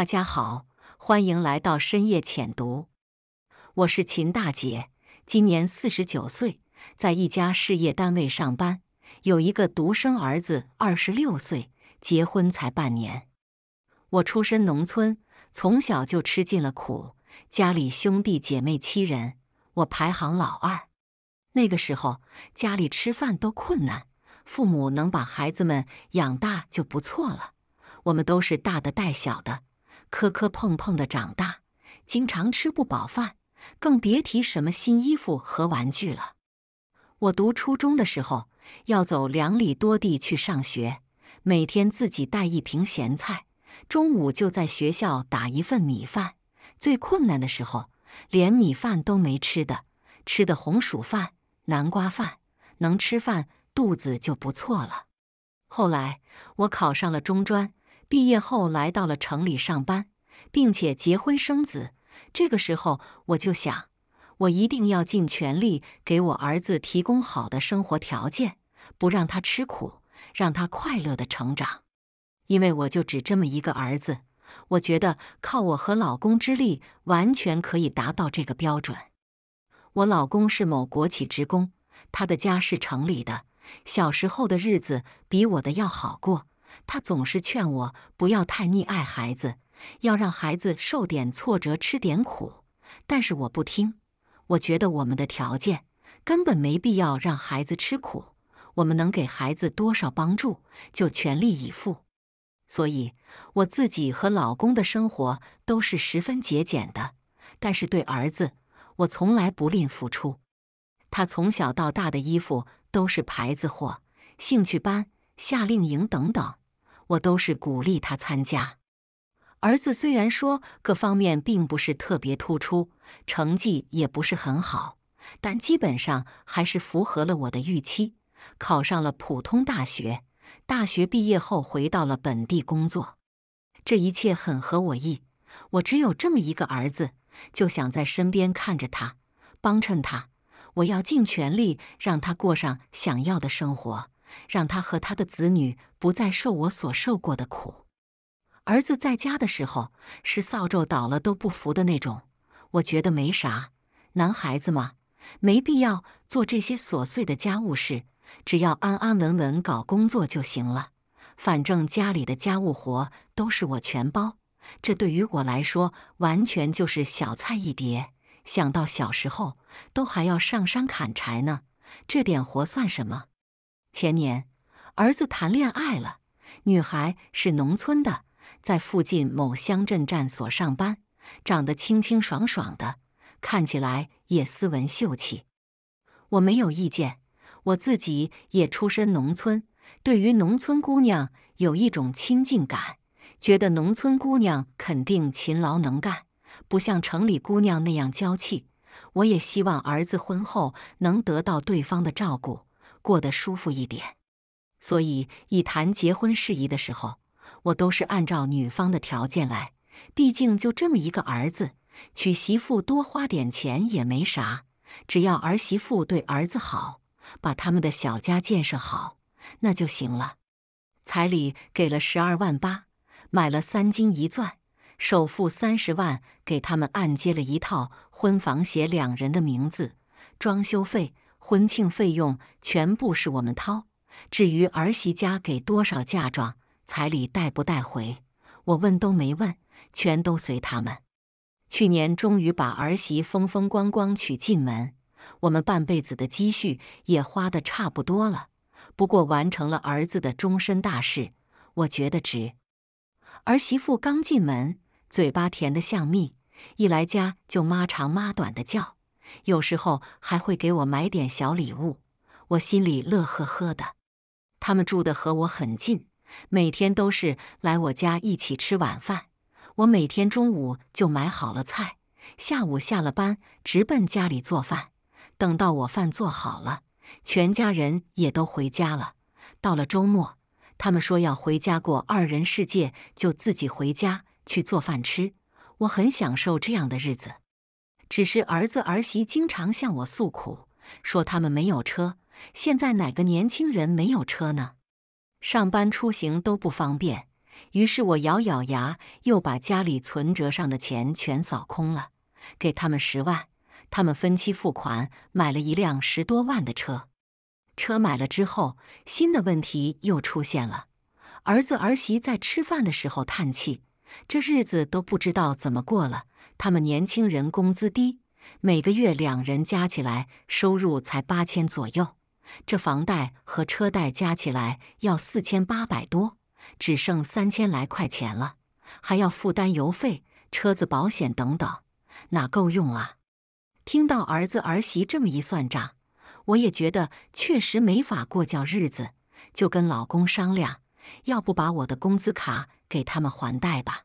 大家好，欢迎来到深夜浅读。我是秦大姐，今年四十九岁，在一家事业单位上班，有一个独生儿子，二十六岁，结婚才半年。我出身农村，从小就吃尽了苦。家里兄弟姐妹七人，我排行老二。那个时候家里吃饭都困难，父母能把孩子们养大就不错了。我们都是大的带小的。磕磕碰碰的长大，经常吃不饱饭，更别提什么新衣服和玩具了。我读初中的时候，要走两里多地去上学，每天自己带一瓶咸菜，中午就在学校打一份米饭。最困难的时候，连米饭都没吃的，吃的红薯饭、南瓜饭，能吃饭肚子就不错了。后来我考上了中专。毕业后来到了城里上班，并且结婚生子。这个时候，我就想，我一定要尽全力给我儿子提供好的生活条件，不让他吃苦，让他快乐的成长。因为我就只这么一个儿子，我觉得靠我和老公之力完全可以达到这个标准。我老公是某国企职工，他的家是城里的，小时候的日子比我的要好过。他总是劝我不要太溺爱孩子，要让孩子受点挫折、吃点苦。但是我不听，我觉得我们的条件根本没必要让孩子吃苦。我们能给孩子多少帮助就全力以赴。所以我自己和老公的生活都是十分节俭的，但是对儿子，我从来不吝付出。他从小到大的衣服都是牌子货，兴趣班、夏令营等等。我都是鼓励他参加。儿子虽然说各方面并不是特别突出，成绩也不是很好，但基本上还是符合了我的预期，考上了普通大学。大学毕业后回到了本地工作，这一切很合我意。我只有这么一个儿子，就想在身边看着他，帮衬他。我要尽全力让他过上想要的生活。让他和他的子女不再受我所受过的苦。儿子在家的时候，是扫帚倒了都不扶的那种。我觉得没啥，男孩子嘛，没必要做这些琐碎的家务事，只要安安稳稳搞工作就行了。反正家里的家务活都是我全包，这对于我来说完全就是小菜一碟。想到小时候都还要上山砍柴呢，这点活算什么？前年，儿子谈恋爱了，女孩是农村的，在附近某乡镇站所上班，长得清清爽爽的，看起来也斯文秀气。我没有意见，我自己也出身农村，对于农村姑娘有一种亲近感，觉得农村姑娘肯定勤劳能干，不像城里姑娘那样娇气。我也希望儿子婚后能得到对方的照顾。过得舒服一点，所以一谈结婚事宜的时候，我都是按照女方的条件来。毕竟就这么一个儿子，娶媳妇多花点钱也没啥，只要儿媳妇对儿子好，把他们的小家建设好，那就行了。彩礼给了十二万八，买了三金一钻，首付三十万，给他们按揭了一套婚房，写两人的名字，装修费。婚庆费用全部是我们掏，至于儿媳家给多少嫁妆、彩礼带不带回，我问都没问，全都随他们。去年终于把儿媳风风光光娶进门，我们半辈子的积蓄也花的差不多了，不过完成了儿子的终身大事，我觉得值。儿媳妇刚进门，嘴巴甜的像蜜，一来家就妈长妈短的叫。有时候还会给我买点小礼物，我心里乐呵呵的。他们住的和我很近，每天都是来我家一起吃晚饭。我每天中午就买好了菜，下午下了班直奔家里做饭。等到我饭做好了，全家人也都回家了。到了周末，他们说要回家过二人世界，就自己回家去做饭吃。我很享受这样的日子。只是儿子儿媳经常向我诉苦，说他们没有车。现在哪个年轻人没有车呢？上班出行都不方便。于是我咬咬牙，又把家里存折上的钱全扫空了，给他们十万，他们分期付款买了一辆十多万的车。车买了之后，新的问题又出现了。儿子儿媳在吃饭的时候叹气，这日子都不知道怎么过了。他们年轻人工资低，每个月两人加起来收入才八千左右，这房贷和车贷加起来要四千八百多，只剩三千来块钱了，还要负担油费、车子保险等等，哪够用啊？听到儿子儿媳这么一算账，我也觉得确实没法过叫日子，就跟老公商量，要不把我的工资卡给他们还贷吧。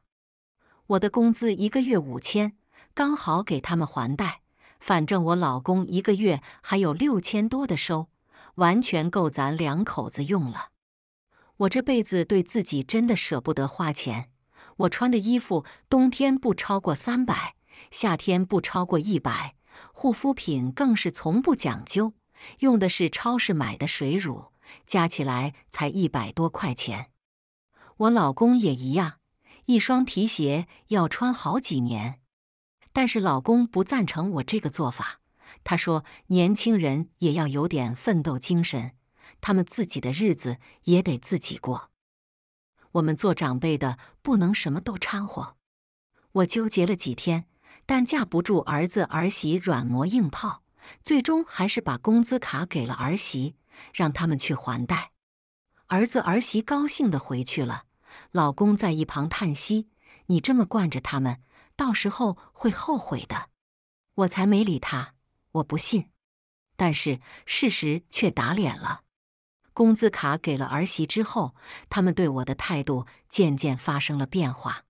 我的工资一个月五千，刚好给他们还贷。反正我老公一个月还有六千多的收，完全够咱两口子用了。我这辈子对自己真的舍不得花钱。我穿的衣服，冬天不超过三百，夏天不超过一百，护肤品更是从不讲究，用的是超市买的水乳，加起来才一百多块钱。我老公也一样。一双皮鞋要穿好几年，但是老公不赞成我这个做法。他说：“年轻人也要有点奋斗精神，他们自己的日子也得自己过。我们做长辈的不能什么都掺和。”我纠结了几天，但架不住儿子儿媳软磨硬泡，最终还是把工资卡给了儿媳，让他们去还贷。儿子儿媳高兴的回去了。老公在一旁叹息：“你这么惯着他们，到时候会后悔的。”我才没理他，我不信。但是事实却打脸了。工资卡给了儿媳之后，他们对我的态度渐渐发生了变化。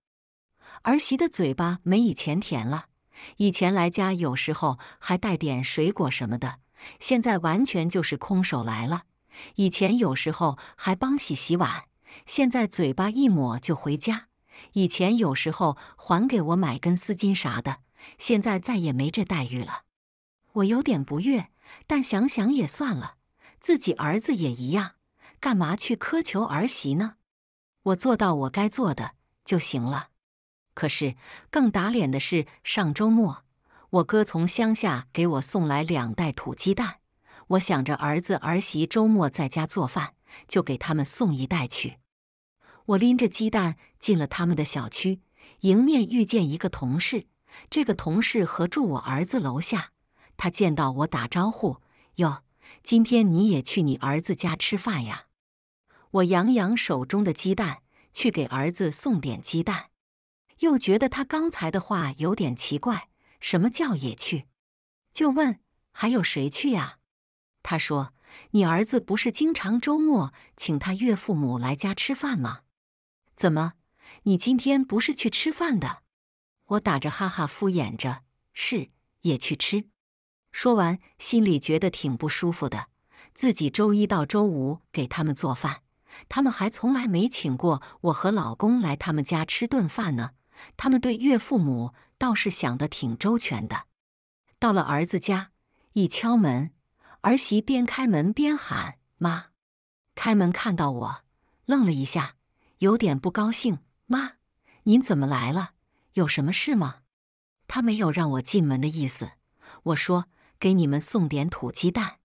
儿媳的嘴巴没以前甜了，以前来家有时候还带点水果什么的，现在完全就是空手来了。以前有时候还帮洗洗碗。现在嘴巴一抹就回家，以前有时候还给我买根丝巾啥的，现在再也没这待遇了。我有点不悦，但想想也算了，自己儿子也一样，干嘛去苛求儿媳呢？我做到我该做的就行了。可是更打脸的是，上周末我哥从乡下给我送来两袋土鸡蛋，我想着儿子儿媳周末在家做饭，就给他们送一袋去。我拎着鸡蛋进了他们的小区，迎面遇见一个同事。这个同事和住我儿子楼下，他见到我打招呼：“哟，今天你也去你儿子家吃饭呀？”我扬扬手中的鸡蛋，去给儿子送点鸡蛋，又觉得他刚才的话有点奇怪，“什么叫也去？”就问：“还有谁去呀？”他说：“你儿子不是经常周末请他岳父母来家吃饭吗？”怎么，你今天不是去吃饭的？我打着哈哈敷衍着，是也去吃。说完，心里觉得挺不舒服的。自己周一到周五给他们做饭，他们还从来没请过我和老公来他们家吃顿饭呢。他们对岳父母倒是想得挺周全的。到了儿子家，一敲门，儿媳边开门边喊妈，开门看到我，愣了一下。有点不高兴，妈，您怎么来了？有什么事吗？他没有让我进门的意思。我说：“给你们送点土鸡蛋。”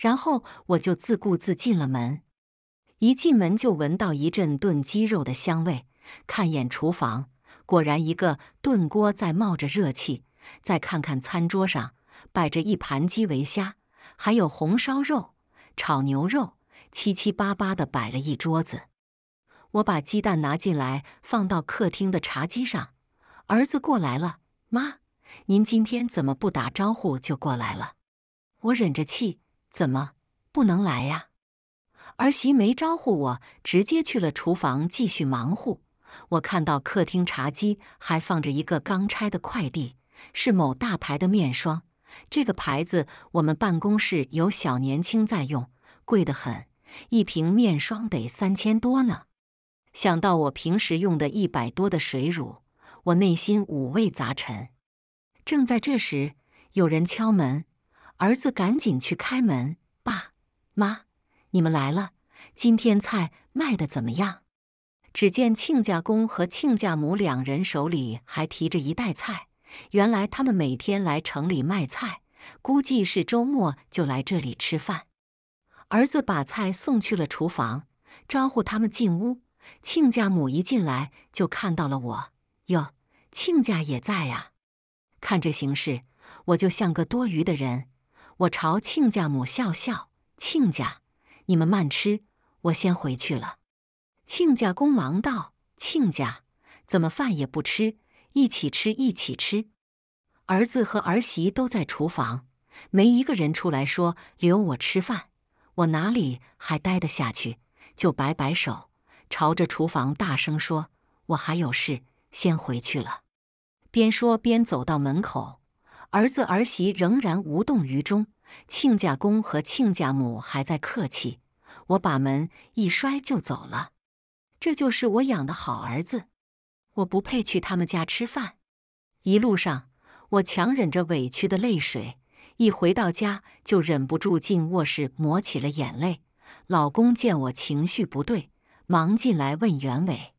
然后我就自顾自进了门。一进门就闻到一阵炖鸡肉的香味，看眼厨房，果然一个炖锅在冒着热气。再看看餐桌上，摆着一盘鸡尾虾，还有红烧肉、炒牛肉，七七八八的摆了一桌子。我把鸡蛋拿进来，放到客厅的茶几上。儿子过来了，妈，您今天怎么不打招呼就过来了？我忍着气，怎么不能来呀？儿媳没招呼我，直接去了厨房继续忙活。我看到客厅茶几还放着一个刚拆的快递，是某大牌的面霜。这个牌子我们办公室有小年轻在用，贵得很，一瓶面霜得三千多呢。想到我平时用的一百多的水乳，我内心五味杂陈。正在这时，有人敲门，儿子赶紧去开门。爸、妈，你们来了，今天菜卖的怎么样？只见亲家公和亲家母两人手里还提着一袋菜，原来他们每天来城里卖菜，估计是周末就来这里吃饭。儿子把菜送去了厨房，招呼他们进屋。亲家母一进来就看到了我哟，亲家也在啊。看这形势，我就像个多余的人。我朝亲家母笑笑：“亲家，你们慢吃，我先回去了。”亲家公忙道：“亲家，怎么饭也不吃？一起吃，一起吃。”儿子和儿媳都在厨房，没一个人出来说留我吃饭。我哪里还待得下去？就摆摆手。朝着厨房大声说：“我还有事先回去了。”边说边走到门口，儿子儿媳仍然无动于衷，亲家公和亲家母还在客气。我把门一摔就走了。这就是我养的好儿子，我不配去他们家吃饭。一路上，我强忍着委屈的泪水，一回到家就忍不住进卧室抹起了眼泪。老公见我情绪不对。忙进来问原委，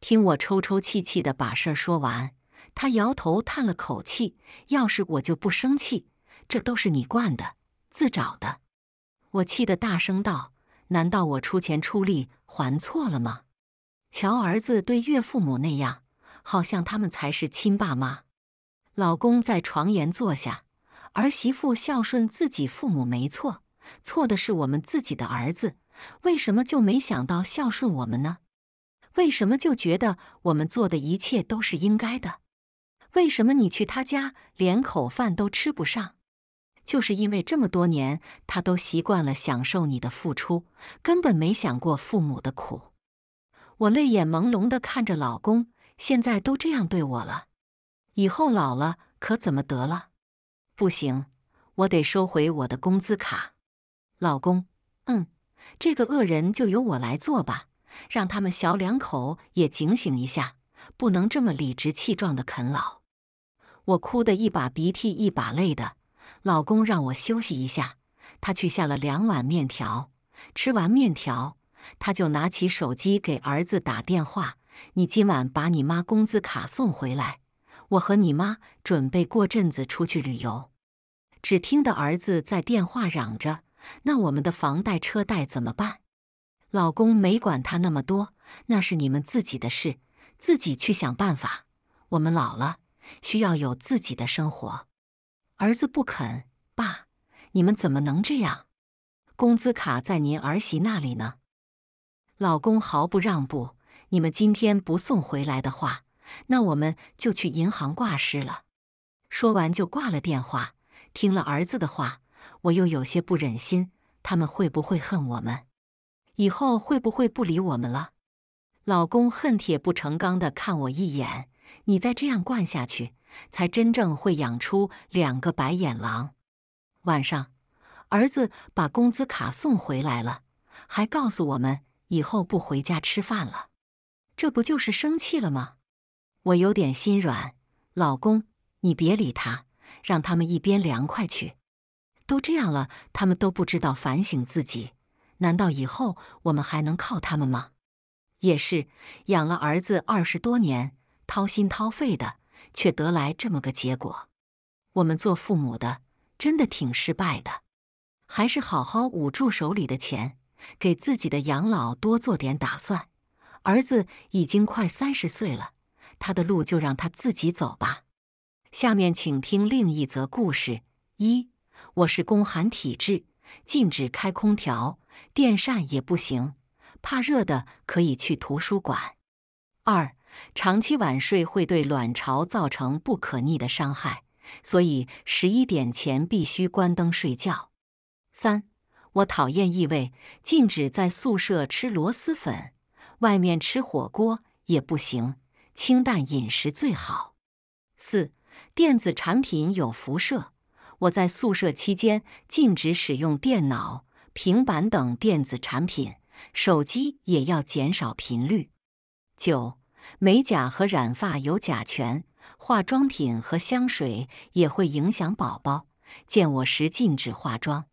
听我抽抽气气的把事儿说完，他摇头叹了口气：“要是我就不生气，这都是你惯的，自找的。”我气得大声道：“难道我出钱出力还错了吗？瞧儿子对岳父母那样，好像他们才是亲爸妈。”老公在床沿坐下，儿媳妇孝顺自己父母没错，错的是我们自己的儿子。为什么就没想到孝顺我们呢？为什么就觉得我们做的一切都是应该的？为什么你去他家连口饭都吃不上？就是因为这么多年他都习惯了享受你的付出，根本没想过父母的苦。我泪眼朦胧的看着老公，现在都这样对我了，以后老了可怎么得了？不行，我得收回我的工资卡。老公，嗯。这个恶人就由我来做吧，让他们小两口也警醒一下，不能这么理直气壮的啃老。我哭的一把鼻涕一把泪的，老公让我休息一下，他去下了两碗面条。吃完面条，他就拿起手机给儿子打电话：“你今晚把你妈工资卡送回来，我和你妈准备过阵子出去旅游。”只听得儿子在电话嚷着。那我们的房贷、车贷怎么办？老公没管他那么多，那是你们自己的事，自己去想办法。我们老了，需要有自己的生活。儿子不肯，爸，你们怎么能这样？工资卡在您儿媳那里呢？老公毫不让步，你们今天不送回来的话，那我们就去银行挂失了。说完就挂了电话。听了儿子的话。我又有些不忍心，他们会不会恨我们？以后会不会不理我们了？老公恨铁不成钢的看我一眼：“你再这样惯下去，才真正会养出两个白眼狼。”晚上，儿子把工资卡送回来了，还告诉我们以后不回家吃饭了。这不就是生气了吗？我有点心软，老公，你别理他，让他们一边凉快去。都这样了，他们都不知道反省自己，难道以后我们还能靠他们吗？也是养了儿子二十多年，掏心掏肺的，却得来这么个结果，我们做父母的真的挺失败的。还是好好捂住手里的钱，给自己的养老多做点打算。儿子已经快三十岁了，他的路就让他自己走吧。下面请听另一则故事一。我是宫寒体质，禁止开空调、电扇也不行，怕热的可以去图书馆。二、长期晚睡会对卵巢造成不可逆的伤害，所以十一点前必须关灯睡觉。三、我讨厌异味，禁止在宿舍吃螺蛳粉，外面吃火锅也不行，清淡饮食最好。四、电子产品有辐射。我在宿舍期间禁止使用电脑、平板等电子产品，手机也要减少频率。九、美甲和染发有甲醛，化妆品和香水也会影响宝宝。见我时禁止化妆。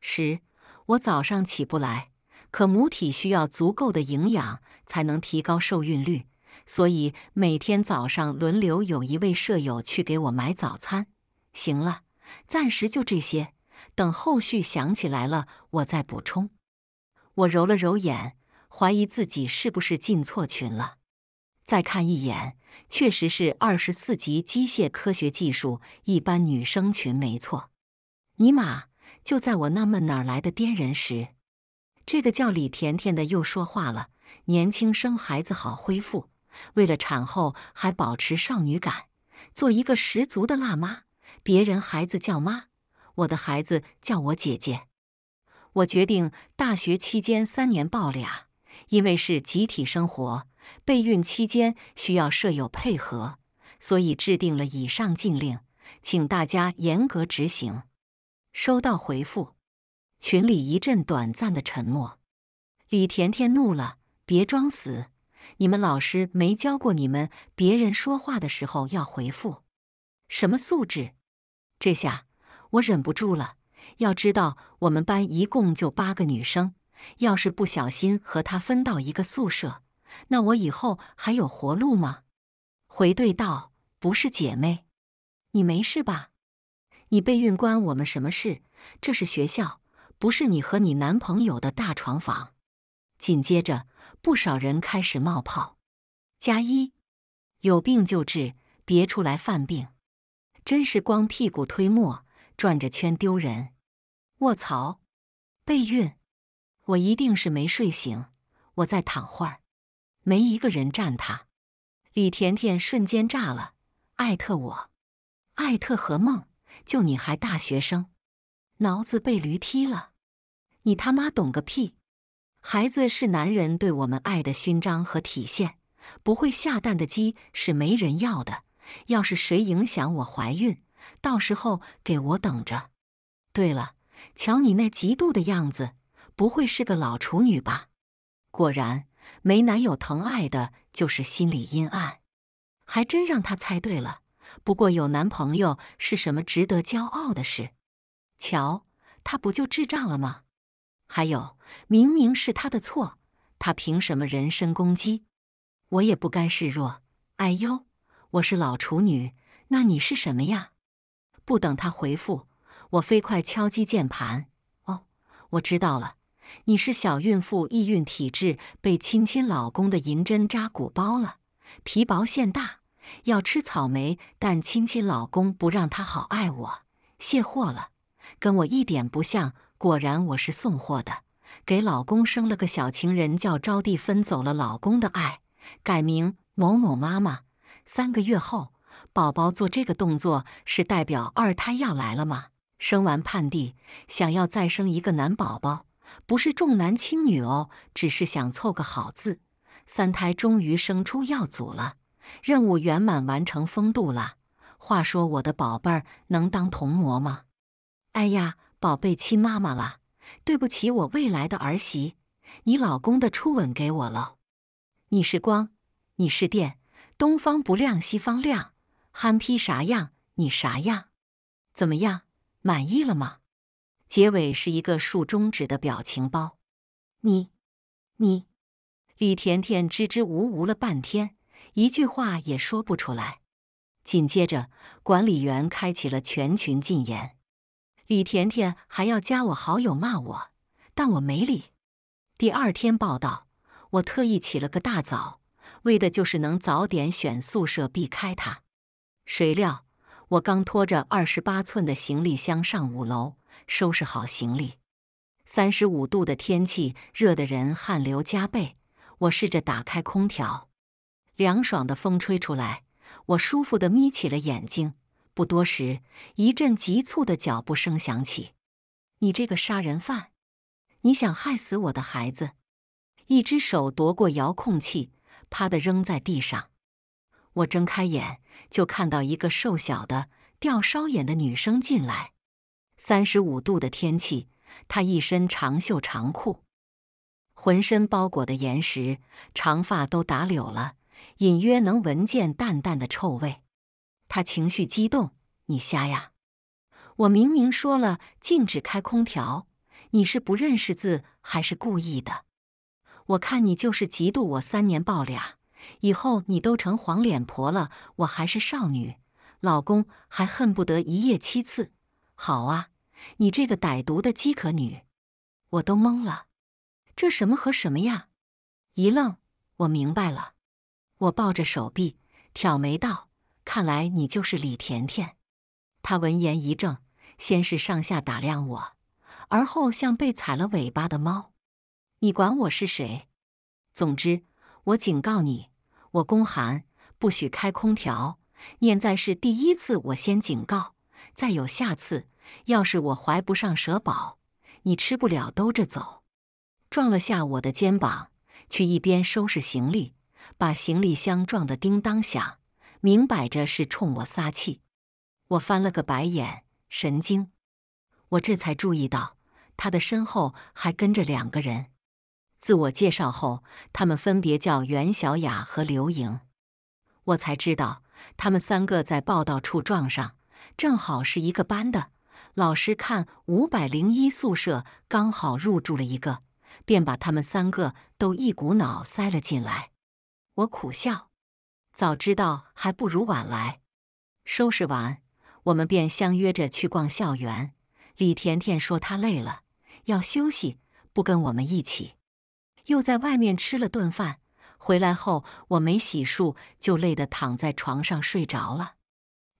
十、我早上起不来，可母体需要足够的营养才能提高受孕率，所以每天早上轮流有一位舍友去给我买早餐。行了。暂时就这些，等后续想起来了我再补充。我揉了揉眼，怀疑自己是不是进错群了。再看一眼，确实是二十四级机械科学技术一般女生群，没错。尼玛！就在我纳闷哪儿来的癫人时，这个叫李甜甜的又说话了：“年轻生孩子好恢复，为了产后还保持少女感，做一个十足的辣妈。”别人孩子叫妈，我的孩子叫我姐姐。我决定大学期间三年抱俩，因为是集体生活，备孕期间需要舍友配合，所以制定了以上禁令，请大家严格执行。收到回复，群里一阵短暂的沉默。李甜甜怒了：“别装死！你们老师没教过你们，别人说话的时候要回复，什么素质？”这下我忍不住了。要知道，我们班一共就八个女生，要是不小心和她分到一个宿舍，那我以后还有活路吗？回对道不是姐妹，你没事吧？你备孕关我们什么事？这是学校，不是你和你男朋友的大床房。紧接着，不少人开始冒泡。加一，有病就治，别出来犯病。真是光屁股推磨，转着圈丢人！卧槽，备孕？我一定是没睡醒，我再躺会儿。没一个人站他，李甜甜瞬间炸了，艾特我，艾特何梦，就你还大学生，脑子被驴踢了？你他妈懂个屁！孩子是男人对我们爱的勋章和体现，不会下蛋的鸡是没人要的。要是谁影响我怀孕，到时候给我等着！对了，瞧你那嫉妒的样子，不会是个老处女吧？果然没男友疼爱的，就是心理阴暗。还真让他猜对了。不过有男朋友是什么值得骄傲的事？瞧他不就智障了吗？还有，明明是他的错，他凭什么人身攻击？我也不甘示弱。哎呦！我是老处女，那你是什么呀？不等他回复，我飞快敲击键盘。哦，我知道了，你是小孕妇易孕体质，被亲亲老公的银针扎骨包了，皮薄馅大，要吃草莓，但亲亲老公不让他好爱我卸货了，跟我一点不像。果然我是送货的，给老公生了个小情人，叫招娣，分走了老公的爱，改名某某妈妈。三个月后，宝宝做这个动作是代表二胎要来了吗？生完盼弟，想要再生一个男宝宝，不是重男轻女哦，只是想凑个好字。三胎终于生出耀祖了，任务圆满完成，风度了。话说，我的宝贝儿能当童模吗？哎呀，宝贝亲妈妈了，对不起，我未来的儿媳，你老公的初吻给我了。你是光，你是电。东方不亮西方亮，憨批啥样你啥样？怎么样？满意了吗？结尾是一个竖中指的表情包。你，你，李甜甜支支吾吾了半天，一句话也说不出来。紧接着，管理员开启了全群禁言。李甜甜还要加我好友骂我，但我没理。第二天报道，我特意起了个大早。为的就是能早点选宿舍，避开他。谁料我刚拖着二十八寸的行李箱上五楼，收拾好行李，三十五度的天气热得人汗流浃背。我试着打开空调，凉爽的风吹出来，我舒服的眯起了眼睛。不多时，一阵急促的脚步声响起：“你这个杀人犯，你想害死我的孩子？”一只手夺过遥控器。啪的扔在地上，我睁开眼就看到一个瘦小的吊梢眼的女生进来。三十五度的天气，她一身长袖长裤，浑身包裹的岩石，长发都打绺了，隐约能闻见淡淡的臭味。她情绪激动：“你瞎呀！我明明说了禁止开空调，你是不认识字还是故意的？”我看你就是嫉妒我三年抱俩，以后你都成黄脸婆了，我还是少女，老公还恨不得一夜七次。好啊，你这个歹毒的饥渴女，我都懵了，这什么和什么呀？一愣，我明白了，我抱着手臂挑眉道：“看来你就是李甜甜。”她闻言一怔，先是上下打量我，而后像被踩了尾巴的猫。你管我是谁？总之，我警告你，我宫寒，不许开空调。念在是第一次，我先警告，再有下次，要是我怀不上蛇宝，你吃不了兜着走。撞了下我的肩膀，去一边收拾行李，把行李箱撞得叮当响，明摆着是冲我撒气。我翻了个白眼，神经。我这才注意到他的身后还跟着两个人。自我介绍后，他们分别叫袁小雅和刘莹。我才知道，他们三个在报道处撞上，正好是一个班的。老师看五百零一宿舍刚好入住了一个，便把他们三个都一股脑塞了进来。我苦笑，早知道还不如晚来。收拾完，我们便相约着去逛校园。李甜甜说她累了，要休息，不跟我们一起。又在外面吃了顿饭，回来后我没洗漱，就累得躺在床上睡着了。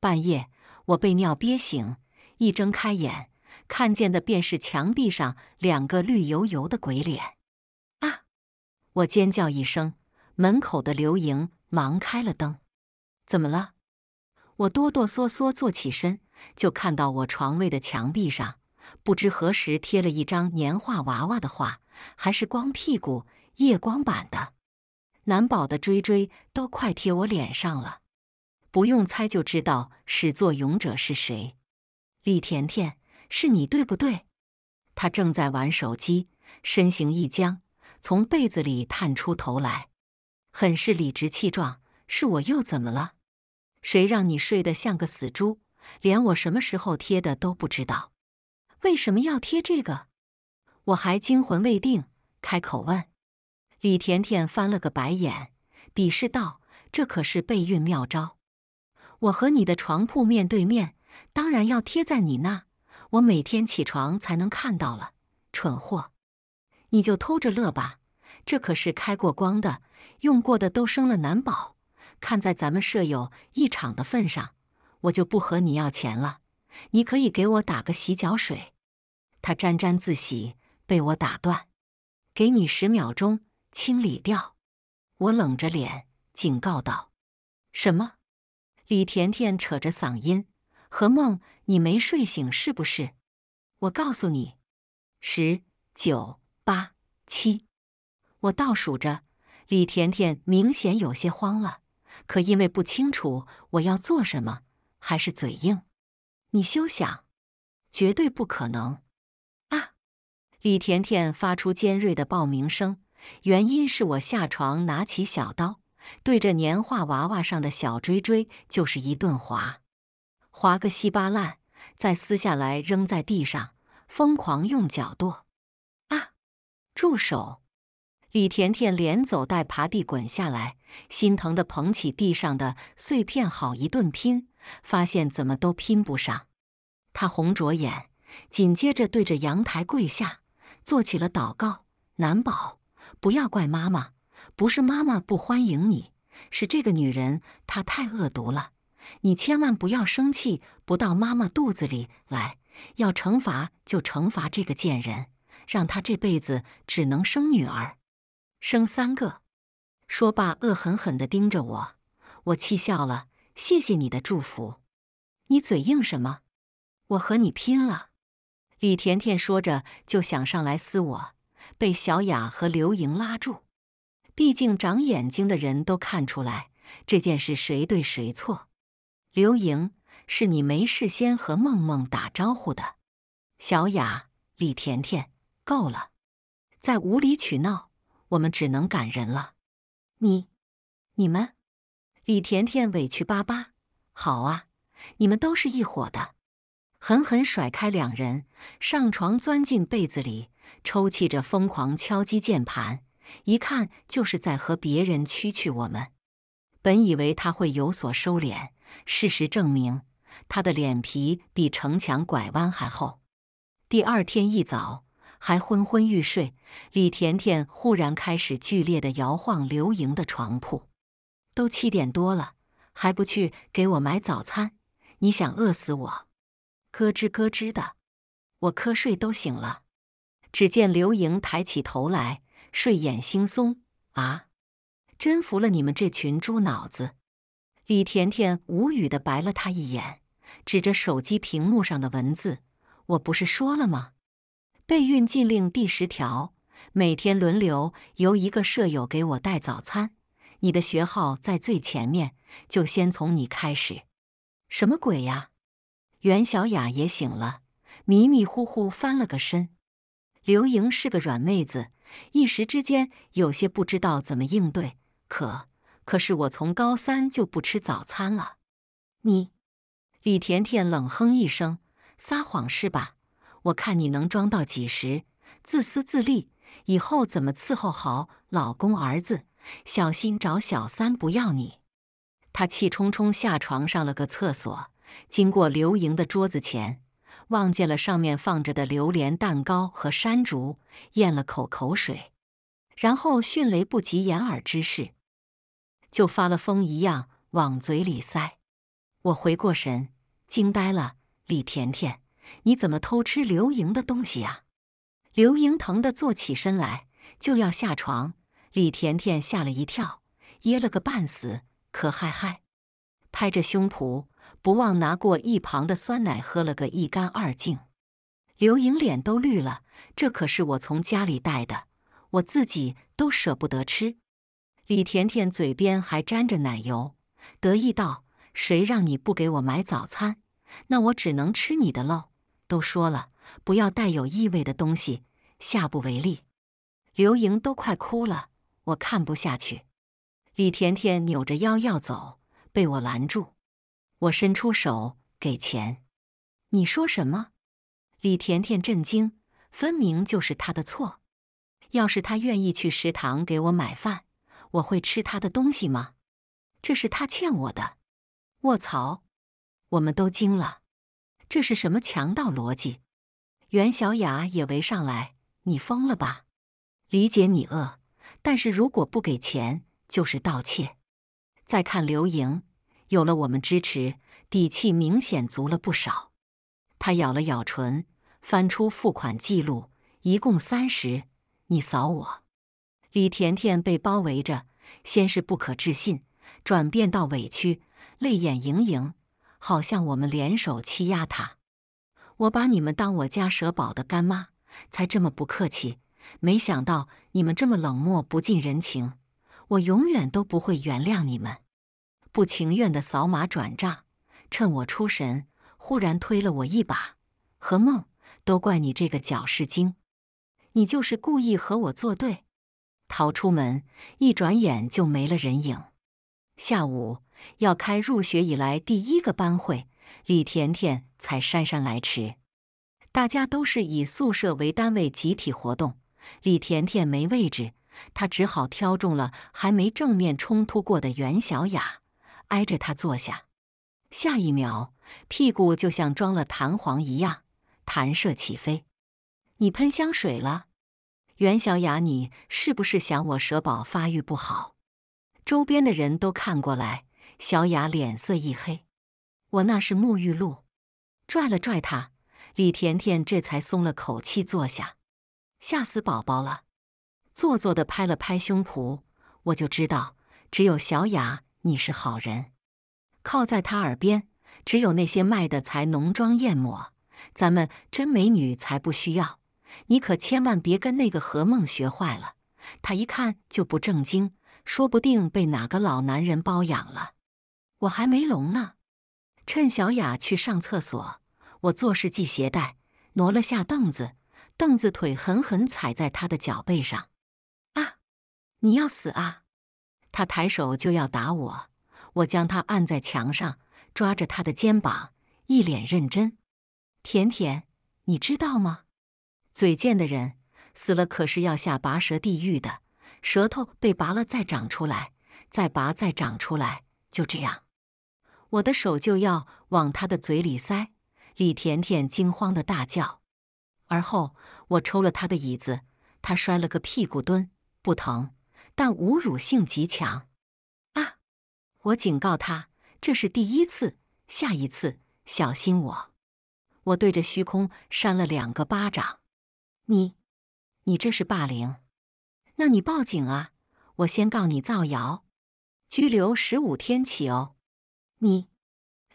半夜我被尿憋醒，一睁开眼，看见的便是墙壁上两个绿油油的鬼脸。啊！我尖叫一声，门口的刘莹忙开了灯。怎么了？我哆哆嗦嗦坐起身，就看到我床位的墙壁上。不知何时贴了一张年画娃娃的画，还是光屁股夜光版的，难保的追追都快贴我脸上了。不用猜就知道始作俑者是谁，李甜甜，是你对不对？他正在玩手机，身形一僵，从被子里探出头来，很是理直气壮：“是我又怎么了？谁让你睡得像个死猪，连我什么时候贴的都不知道。”为什么要贴这个？我还惊魂未定，开口问。李甜甜翻了个白眼，鄙视道：“这可是备孕妙招，我和你的床铺面对面，当然要贴在你那。我每天起床才能看到了，蠢货！你就偷着乐吧，这可是开过光的，用过的都生了男宝。看在咱们舍友一场的份上，我就不和你要钱了。”你可以给我打个洗脚水。他沾沾自喜，被我打断。给你十秒钟清理掉！我冷着脸警告道：“什么？”李甜甜扯着嗓音：“何梦，你没睡醒是不是？”我告诉你，十九八七，我倒数着。李甜甜明显有些慌了，可因为不清楚我要做什么，还是嘴硬。你休想，绝对不可能！啊！李甜甜发出尖锐的爆鸣声。原因是我下床拿起小刀，对着年画娃娃上的小锥锥就是一顿划，划个稀巴烂，再撕下来扔在地上，疯狂用脚跺。啊！住手！李甜甜连走带爬地滚下来。心疼的捧起地上的碎片，好一顿拼，发现怎么都拼不上。他红着眼，紧接着对着阳台跪下，做起了祷告：“男宝，不要怪妈妈，不是妈妈不欢迎你，是这个女人她太恶毒了。你千万不要生气，不到妈妈肚子里来。要惩罚就惩罚这个贱人，让她这辈子只能生女儿，生三个。”说罢，恶狠狠的盯着我，我气笑了。谢谢你的祝福，你嘴硬什么？我和你拼了！李甜甜说着就想上来撕我，被小雅和刘莹拉住。毕竟长眼睛的人都看出来这件事谁对谁错。刘莹，是你没事先和梦梦打招呼的。小雅、李甜甜，够了！再无理取闹，我们只能赶人了。你、你们，李甜甜委屈巴巴。好啊，你们都是一伙的。狠狠甩开两人，上床钻进被子里，抽泣着疯狂敲击键盘。一看就是在和别人蛐蛐我们。本以为他会有所收敛，事实证明他的脸皮比城墙拐弯还厚。第二天一早。还昏昏欲睡，李甜甜忽然开始剧烈的摇晃刘莹的床铺。都七点多了，还不去给我买早餐？你想饿死我？咯吱咯吱的，我瞌睡都醒了。只见刘莹抬起头来，睡眼惺忪。啊，真服了你们这群猪脑子！李甜甜无语的白了他一眼，指着手机屏幕上的文字：“我不是说了吗？”备孕禁令第十条：每天轮流由一个舍友给我带早餐。你的学号在最前面，就先从你开始。什么鬼呀？袁小雅也醒了，迷迷糊糊翻了个身。刘莹是个软妹子，一时之间有些不知道怎么应对。可可是我从高三就不吃早餐了。你，李甜甜冷哼一声：“撒谎是吧？”我看你能装到几时？自私自利，以后怎么伺候好老公儿子？小心找小三不要你！他气冲冲下床上了个厕所，经过刘莹的桌子前，望见了上面放着的榴莲蛋糕和山竹，咽了口口水，然后迅雷不及掩耳之势，就发了疯一样往嘴里塞。我回过神，惊呆了，李甜甜。你怎么偷吃刘莹的东西呀？刘莹疼得坐起身来，就要下床。李甜甜吓了一跳，噎了个半死，可嗨嗨，拍着胸脯，不忘拿过一旁的酸奶喝了个一干二净。刘莹脸都绿了，这可是我从家里带的，我自己都舍不得吃。李甜甜嘴边还沾着奶油，得意道：“谁让你不给我买早餐，那我只能吃你的喽。”都说了，不要带有异味的东西，下不为例。刘莹都快哭了，我看不下去。李甜甜扭着腰要走，被我拦住。我伸出手给钱。你说什么？李甜甜震惊，分明就是他的错。要是他愿意去食堂给我买饭，我会吃他的东西吗？这是他欠我的。卧槽！我们都惊了。这是什么强盗逻辑？袁小雅也围上来：“你疯了吧？理解你饿，但是如果不给钱就是盗窃。”再看刘莹，有了我们支持，底气明显足了不少。她咬了咬唇，翻出付款记录，一共三十。你扫我。李甜甜被包围着，先是不可置信，转变到委屈，泪眼盈盈。好像我们联手欺压他，我把你们当我家蛇宝的干妈，才这么不客气。没想到你们这么冷漠不近人情，我永远都不会原谅你们。不情愿的扫码转账，趁我出神，忽然推了我一把。何梦，都怪你这个搅事精，你就是故意和我作对。逃出门，一转眼就没了人影。下午。要开入学以来第一个班会，李甜甜才姗姗来迟。大家都是以宿舍为单位集体活动，李甜甜没位置，她只好挑中了还没正面冲突过的袁小雅，挨着她坐下。下一秒，屁股就像装了弹簧一样弹射起飞。你喷香水了？袁小雅，你是不是想我蛇宝发育不好？周边的人都看过来。小雅脸色一黑，我那是沐浴露，拽了拽她，李甜甜这才松了口气坐下，吓死宝宝了，做作的拍了拍胸脯，我就知道，只有小雅你是好人，靠在他耳边，只有那些卖的才浓妆艳抹，咱们真美女才不需要，你可千万别跟那个何梦学坏了，她一看就不正经，说不定被哪个老男人包养了。我还没聋呢，趁小雅去上厕所，我做事系鞋带，挪了下凳子，凳子腿狠狠踩在她的脚背上。啊！你要死啊！她抬手就要打我，我将她按在墙上，抓着她的肩膀，一脸认真：“甜甜，你知道吗？嘴贱的人死了可是要下拔舌地狱的，舌头被拔了再长出来，再拔再长出来，就这样。”我的手就要往他的嘴里塞，李甜甜惊慌的大叫。而后我抽了他的椅子，他摔了个屁股蹲，不疼，但侮辱性极强。啊！我警告他，这是第一次，下一次小心我。我对着虚空扇了两个巴掌。你，你这是霸凌？那你报警啊！我先告你造谣，拘留十五天起哦。你，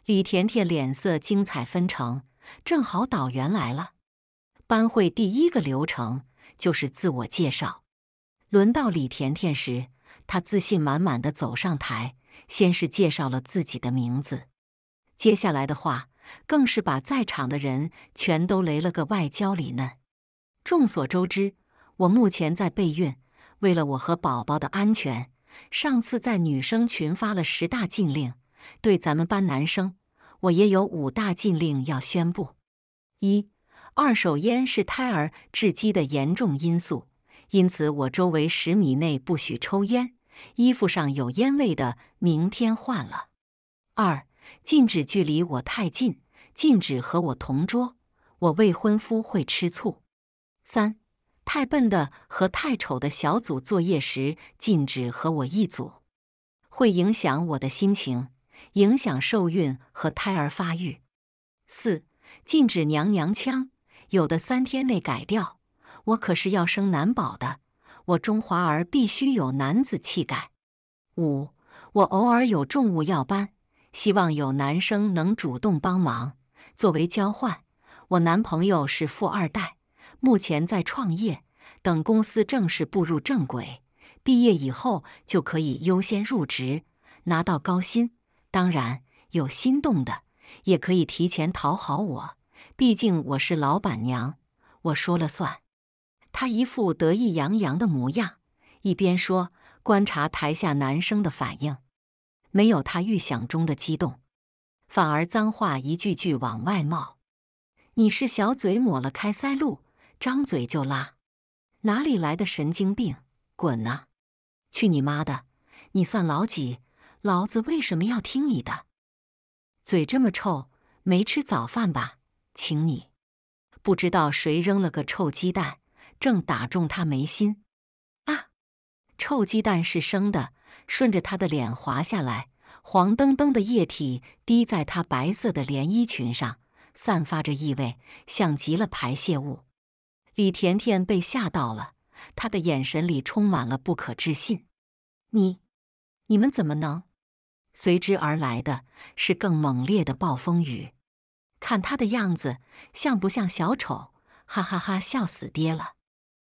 李甜甜脸色精彩纷呈。正好导员来了，班会第一个流程就是自我介绍。轮到李甜甜时，她自信满满的走上台，先是介绍了自己的名字，接下来的话更是把在场的人全都雷了个外焦里嫩。众所周知，我目前在备孕，为了我和宝宝的安全，上次在女生群发了十大禁令。对咱们班男生，我也有五大禁令要宣布：一、二手烟是胎儿致畸的严重因素，因此我周围十米内不许抽烟，衣服上有烟味的明天换了；二、禁止距离我太近，禁止和我同桌，我未婚夫会吃醋；三、太笨的和太丑的小组作业时禁止和我一组，会影响我的心情。影响受孕和胎儿发育。四、禁止娘娘腔，有的三天内改掉。我可是要生男宝的，我中华儿必须有男子气概。五、我偶尔有重物要搬，希望有男生能主动帮忙。作为交换，我男朋友是富二代，目前在创业，等公司正式步入正轨，毕业以后就可以优先入职，拿到高薪。当然有心动的，也可以提前讨好我，毕竟我是老板娘，我说了算。他一副得意洋洋的模样，一边说，观察台下男生的反应，没有他预想中的激动，反而脏话一句句往外冒。你是小嘴抹了开塞露，张嘴就拉，哪里来的神经病？滚啊！去你妈的！你算老几？老子为什么要听你的？嘴这么臭，没吃早饭吧？请你不知道谁扔了个臭鸡蛋，正打中他眉心。啊！臭鸡蛋是生的，顺着他的脸滑下来，黄澄澄的液体滴在他白色的连衣裙上，散发着异味，像极了排泄物。李甜甜被吓到了，她的眼神里充满了不可置信。你、你们怎么能？随之而来的是更猛烈的暴风雨。看他的样子，像不像小丑？哈哈哈，笑死爹了！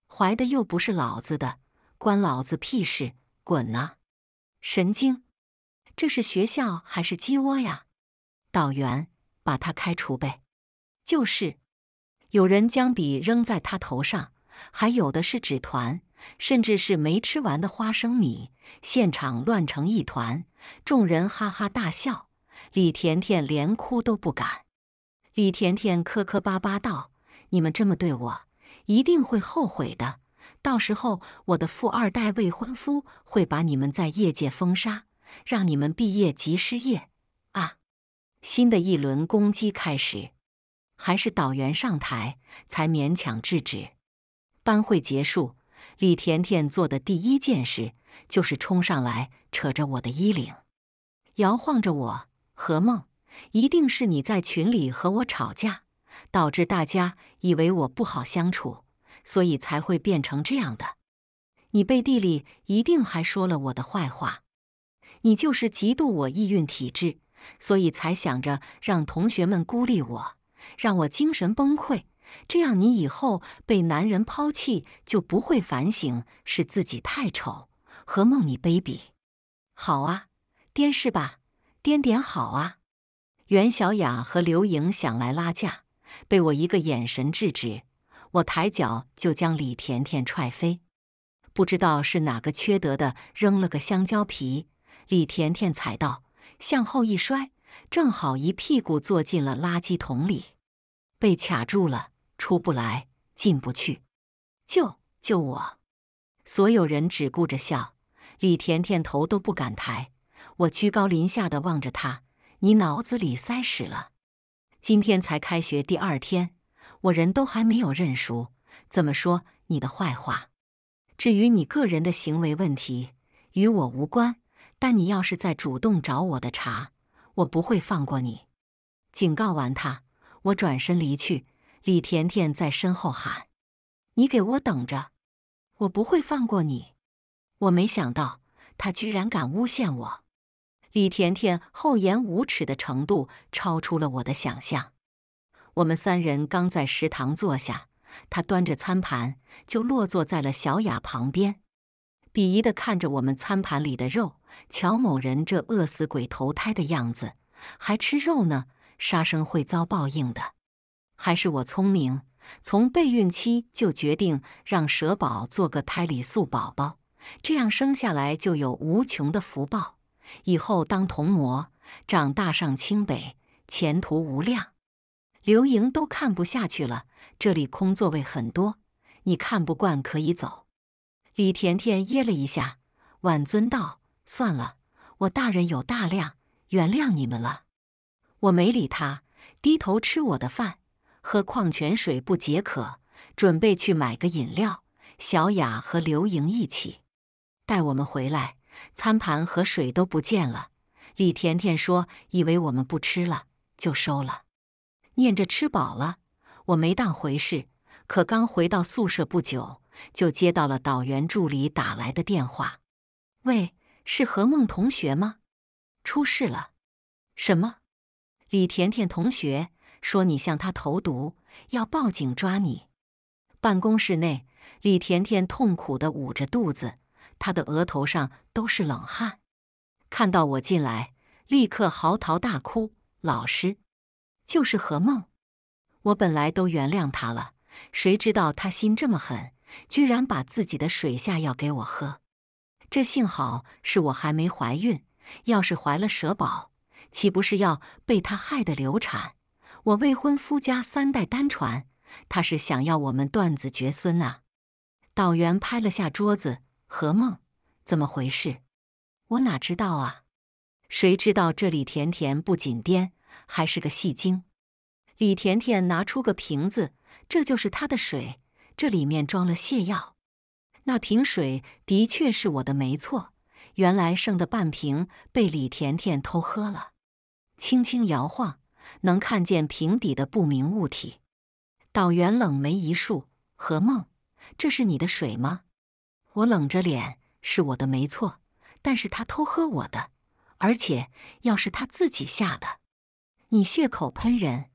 怀的又不是老子的，关老子屁事！滚啊！神经！这是学校还是鸡窝呀？导员，把他开除呗！就是，有人将笔扔在他头上，还有的是纸团。甚至是没吃完的花生米，现场乱成一团，众人哈哈大笑。李甜甜连哭都不敢。李甜甜磕磕巴巴道：“你们这么对我，一定会后悔的。到时候，我的富二代未婚夫会把你们在业界封杀，让你们毕业即失业啊！”新的一轮攻击开始，还是导员上台才勉强制止。班会结束。李甜甜做的第一件事就是冲上来扯着我的衣领，摇晃着我。何梦，一定是你在群里和我吵架，导致大家以为我不好相处，所以才会变成这样的。你背地里一定还说了我的坏话，你就是嫉妒我易孕体质，所以才想着让同学们孤立我，让我精神崩溃。这样，你以后被男人抛弃就不会反省是自己太丑。何梦，你卑鄙！好啊，颠是吧？颠点好啊！袁小雅和刘莹想来拉架，被我一个眼神制止。我抬脚就将李甜甜踹飞。不知道是哪个缺德的扔了个香蕉皮，李甜甜踩到，向后一摔，正好一屁股坐进了垃圾桶里，被卡住了。出不来，进不去，救救我！所有人只顾着笑，李甜甜头都不敢抬。我居高临下的望着她：“你脑子里塞屎了？今天才开学第二天，我人都还没有认熟，怎么说你的坏话？至于你个人的行为问题，与我无关。但你要是在主动找我的茬，我不会放过你。”警告完他，我转身离去。李甜甜在身后喊：“你给我等着，我不会放过你！”我没想到他居然敢诬陷我。李甜甜厚颜无耻的程度超出了我的想象。我们三人刚在食堂坐下，他端着餐盘就落坐在了小雅旁边，鄙夷的看着我们餐盘里的肉。乔某人这饿死鬼投胎的样子，还吃肉呢？杀生会遭报应的。还是我聪明，从备孕期就决定让蛇宝做个胎里素宝宝，这样生下来就有无穷的福报。以后当童模，长大上清北，前途无量。刘莹都看不下去了，这里空座位很多，你看不惯可以走。李甜甜噎了一下，婉尊道：“算了，我大人有大量，原谅你们了。”我没理他，低头吃我的饭。喝矿泉水不解渴，准备去买个饮料。小雅和刘莹一起带我们回来，餐盘和水都不见了。李甜甜说：“以为我们不吃了，就收了。”念着吃饱了，我没当回事。可刚回到宿舍不久，就接到了导员助理打来的电话：“喂，是何梦同学吗？出事了！什么？李甜甜同学？”说你向他投毒，要报警抓你。办公室内，李甜甜痛苦的捂着肚子，她的额头上都是冷汗。看到我进来，立刻嚎啕大哭。老师，就是何梦。我本来都原谅他了，谁知道他心这么狠，居然把自己的水下药给我喝。这幸好是我还没怀孕，要是怀了蛇宝，岂不是要被他害得流产？我未婚夫家三代单传，他是想要我们断子绝孙啊！导员拍了下桌子：“何梦，怎么回事？我哪知道啊？谁知道这李甜甜不仅癫，还是个戏精。”李甜甜拿出个瓶子：“这就是她的水，这里面装了泻药。那瓶水的确是我的，没错。原来剩的半瓶被李甜甜偷喝了。”轻轻摇晃。能看见瓶底的不明物体。导员冷眉一竖，何梦，这是你的水吗？我冷着脸，是我的没错，但是他偷喝我的，而且要是他自己下的，你血口喷人。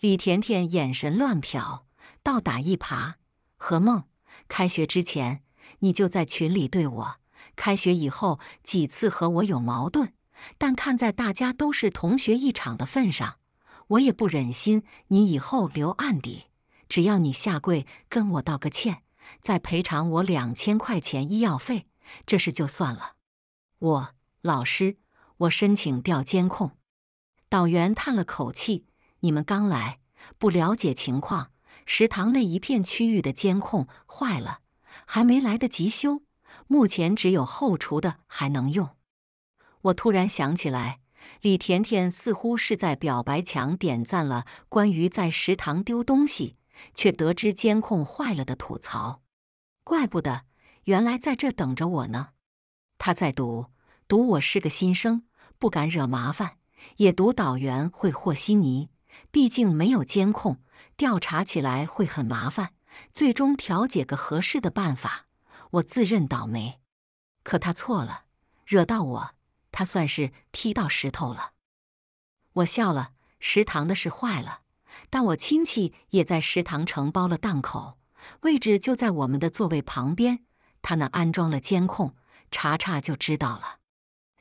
李甜甜眼神乱瞟，倒打一耙。何梦，开学之前你就在群里对我，开学以后几次和我有矛盾。但看在大家都是同学一场的份上，我也不忍心你以后留案底。只要你下跪跟我道个歉，再赔偿我两千块钱医药费，这事就算了。我老师，我申请调监控。导员叹了口气：“你们刚来，不了解情况。食堂那一片区域的监控坏了，还没来得及修，目前只有后厨的还能用。”我突然想起来，李甜甜似乎是在表白墙点赞了关于在食堂丢东西却得知监控坏了的吐槽。怪不得，原来在这等着我呢。他在赌，赌我是个新生，不敢惹麻烦，也赌导员会和稀泥，毕竟没有监控，调查起来会很麻烦，最终调解个合适的办法。我自认倒霉，可他错了，惹到我。他算是踢到石头了，我笑了。食堂的事坏了，但我亲戚也在食堂承包了档口，位置就在我们的座位旁边。他那安装了监控，查查就知道了。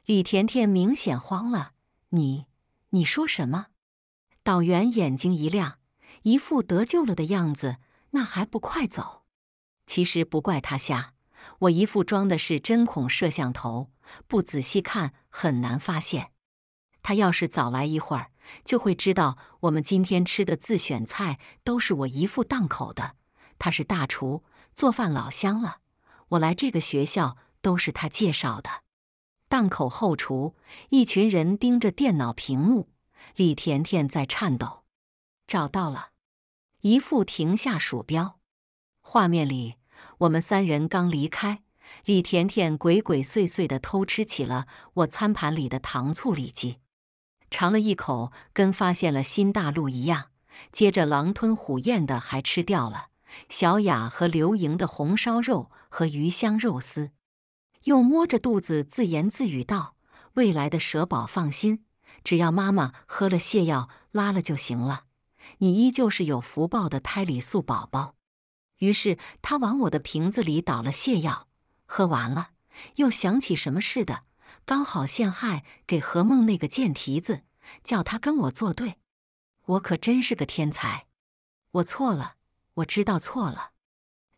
李甜甜明显慌了：“你，你说什么？”导员眼睛一亮，一副得救了的样子：“那还不快走？”其实不怪他瞎。我姨父装的是针孔摄像头，不仔细看很难发现。他要是早来一会儿，就会知道我们今天吃的自选菜都是我姨父档口的。他是大厨，做饭老香了。我来这个学校都是他介绍的。档口后厨，一群人盯着电脑屏幕，李甜甜在颤抖。找到了，姨父停下鼠标，画面里。我们三人刚离开，李甜甜鬼鬼祟祟地偷吃起了我餐盘里的糖醋里脊，尝了一口跟发现了新大陆一样，接着狼吞虎咽地还吃掉了小雅和刘莹的红烧肉和鱼香肉丝，又摸着肚子自言自语道：“未来的蛇宝，放心，只要妈妈喝了泻药拉了就行了。你依旧是有福报的胎里素宝宝。”于是他往我的瓶子里倒了泻药，喝完了，又想起什么似的，刚好陷害给何梦那个贱蹄子，叫他跟我作对。我可真是个天才！我错了，我知道错了。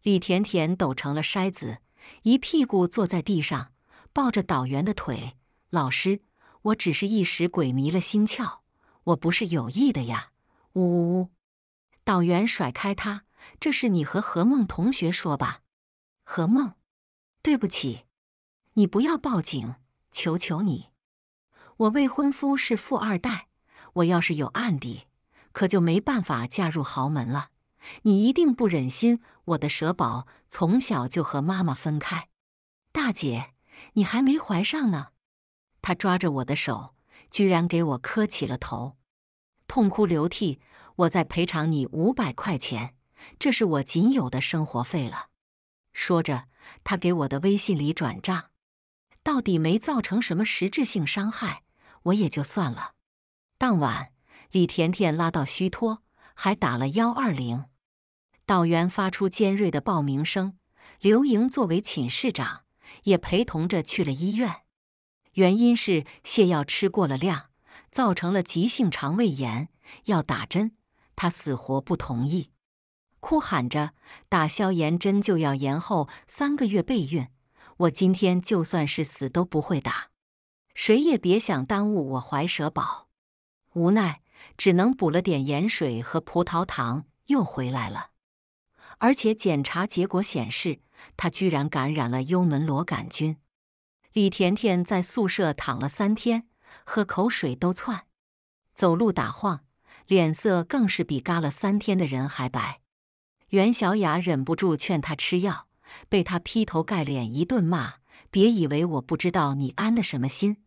李甜甜抖成了筛子，一屁股坐在地上，抱着导员的腿：“老师，我只是一时鬼迷了心窍，我不是有意的呀！”呜呜呜！导员甩开他。这是你和何梦同学说吧，何梦，对不起，你不要报警，求求你！我未婚夫是富二代，我要是有案底，可就没办法嫁入豪门了。你一定不忍心，我的蛇宝从小就和妈妈分开。大姐，你还没怀上呢。她抓着我的手，居然给我磕起了头，痛哭流涕。我再赔偿你五百块钱。这是我仅有的生活费了。说着，他给我的微信里转账，到底没造成什么实质性伤害，我也就算了。当晚，李甜甜拉到虚脱，还打了幺二零。导员发出尖锐的报名声。刘莹作为寝室长，也陪同着去了医院。原因是泻药吃过了量，造成了急性肠胃炎，要打针，她死活不同意。哭喊着打消炎针就要延后三个月备孕，我今天就算是死都不会打，谁也别想耽误我怀蛇宝。无奈只能补了点盐水和葡萄糖又回来了，而且检查结果显示他居然感染了幽门螺杆菌。李甜甜在宿舍躺了三天，喝口水都窜，走路打晃，脸色更是比嘎了三天的人还白。袁小雅忍不住劝他吃药，被他劈头盖脸一顿骂：“别以为我不知道你安的什么心！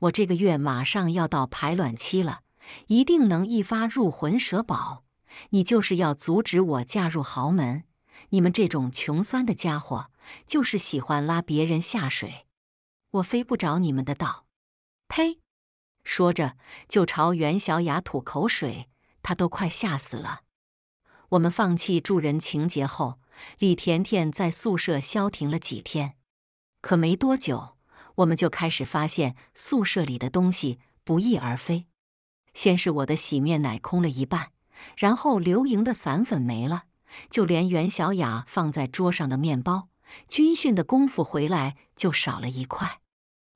我这个月马上要到排卵期了，一定能一发入魂蛇宝。你就是要阻止我嫁入豪门！你们这种穷酸的家伙，就是喜欢拉别人下水，我非不着你们的道！呸！”说着就朝袁小雅吐口水，她都快吓死了。我们放弃助人情节后，李甜甜在宿舍消停了几天，可没多久，我们就开始发现宿舍里的东西不翼而飞。先是我的洗面奶空了一半，然后刘莹的散粉没了，就连袁小雅放在桌上的面包，军训的功夫回来就少了一块，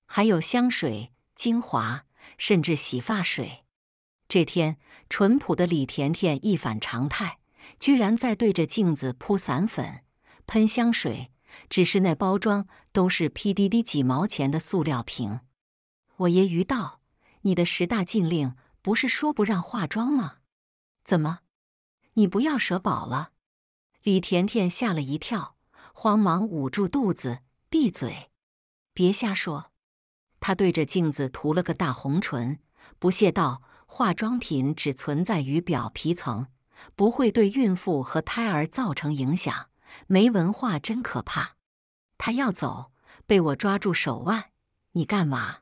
还有香水、精华，甚至洗发水。这天，淳朴的李甜甜一反常态。居然在对着镜子铺散粉、喷香水，只是那包装都是 PDD 几毛钱的塑料瓶。我揶揄道：“你的十大禁令不是说不让化妆吗？怎么，你不要蛇宝了？”李甜甜吓了一跳，慌忙捂住肚子，闭嘴，别瞎说。她对着镜子涂了个大红唇，不屑道：“化妆品只存在于表皮层。”不会对孕妇和胎儿造成影响。没文化真可怕。他要走，被我抓住手腕。你干嘛？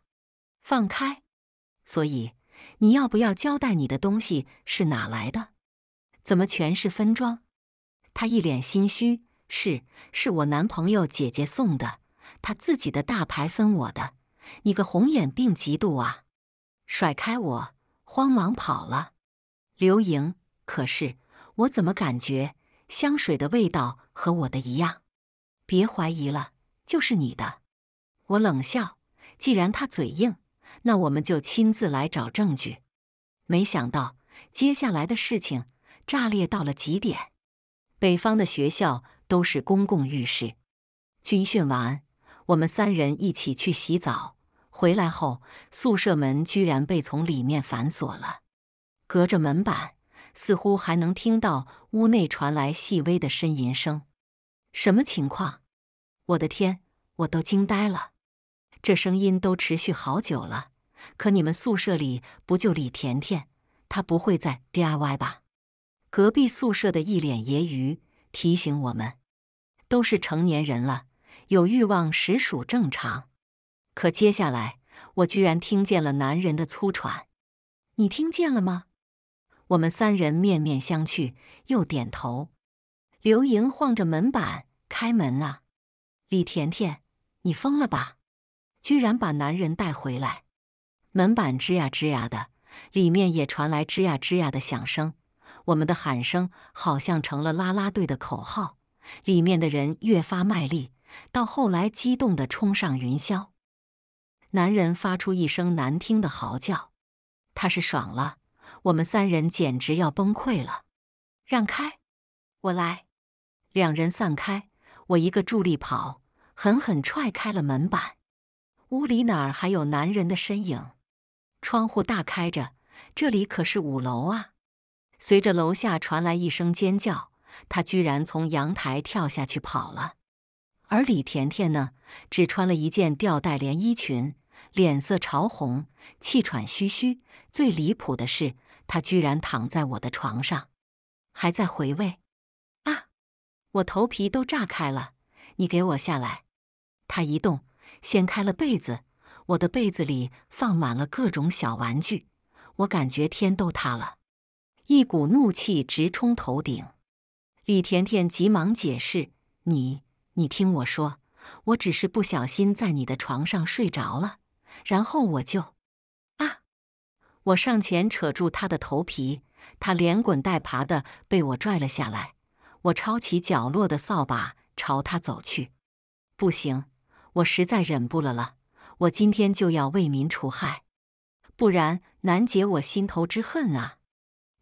放开。所以你要不要交代你的东西是哪来的？怎么全是分装？他一脸心虚。是，是我男朋友姐姐送的。他自己的大牌分我的。你个红眼病，嫉妒啊！甩开我，慌忙跑了。刘莹。可是我怎么感觉香水的味道和我的一样？别怀疑了，就是你的。我冷笑。既然他嘴硬，那我们就亲自来找证据。没想到接下来的事情炸裂到了极点。北方的学校都是公共浴室，军训完我们三人一起去洗澡，回来后宿舍门居然被从里面反锁了，隔着门板。似乎还能听到屋内传来细微的呻吟声，什么情况？我的天，我都惊呆了！这声音都持续好久了。可你们宿舍里不就李甜甜？她不会在 DIY 吧？隔壁宿舍的一脸揶揄提醒我们，都是成年人了，有欲望实属正常。可接下来，我居然听见了男人的粗喘，你听见了吗？我们三人面面相觑，又点头。刘莹晃着门板开门啊！李甜甜，你疯了吧？居然把男人带回来！门板吱呀吱呀的，里面也传来吱呀吱呀的响声。我们的喊声好像成了拉拉队的口号，里面的人越发卖力，到后来激动的冲上云霄。男人发出一声难听的嚎叫，他是爽了。我们三人简直要崩溃了！让开，我来。两人散开，我一个助力跑，狠狠踹开了门板。屋里哪儿还有男人的身影？窗户大开着，这里可是五楼啊！随着楼下传来一声尖叫，他居然从阳台跳下去跑了。而李甜甜呢，只穿了一件吊带连衣裙。脸色潮红，气喘吁吁。最离谱的是，他居然躺在我的床上，还在回味。啊！我头皮都炸开了！你给我下来！他一动，掀开了被子，我的被子里放满了各种小玩具，我感觉天都塌了，一股怒气直冲头顶。李甜甜急忙解释：“你，你听我说，我只是不小心在你的床上睡着了。”然后我就，啊！我上前扯住他的头皮，他连滚带爬的被我拽了下来。我抄起角落的扫把朝他走去。不行，我实在忍不了了，我今天就要为民除害，不然难解我心头之恨啊！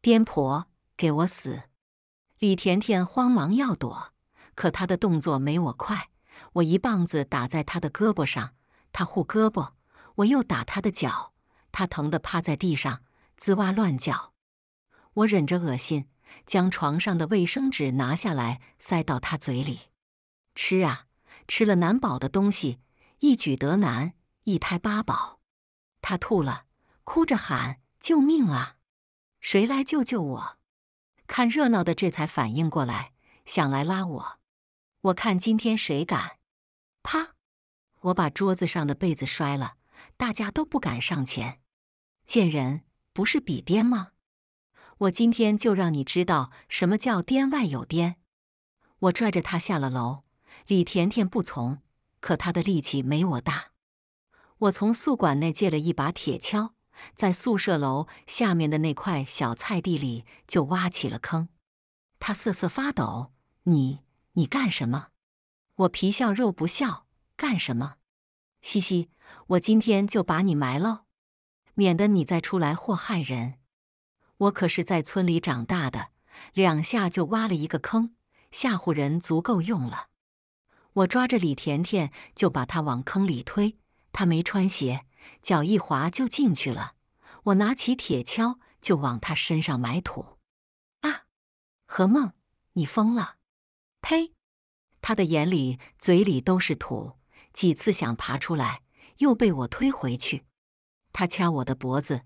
颠婆，给我死！李甜甜慌忙要躲，可她的动作没我快，我一棒子打在她的胳膊上，她护胳膊。我又打他的脚，他疼得趴在地上，吱哇乱叫。我忍着恶心，将床上的卫生纸拿下来塞到他嘴里吃啊，吃了难保的东西，一举得难，一胎八宝。他吐了，哭着喊救命啊！谁来救救我？看热闹的这才反应过来，想来拉我。我看今天谁敢？啪！我把桌子上的被子摔了。大家都不敢上前。贱人不是比颠吗？我今天就让你知道什么叫颠外有颠。我拽着他下了楼。李甜甜不从，可她的力气没我大。我从宿管内借了一把铁锹，在宿舍楼下面的那块小菜地里就挖起了坑。他瑟瑟发抖。你，你干什么？我皮笑肉不笑。干什么？嘻嘻，我今天就把你埋喽，免得你再出来祸害人。我可是在村里长大的，两下就挖了一个坑，吓唬人足够用了。我抓着李甜甜就把她往坑里推，她没穿鞋，脚一滑就进去了。我拿起铁锹就往她身上埋土。啊，何梦，你疯了！呸，他的眼里、嘴里都是土。几次想爬出来，又被我推回去。他掐我的脖子，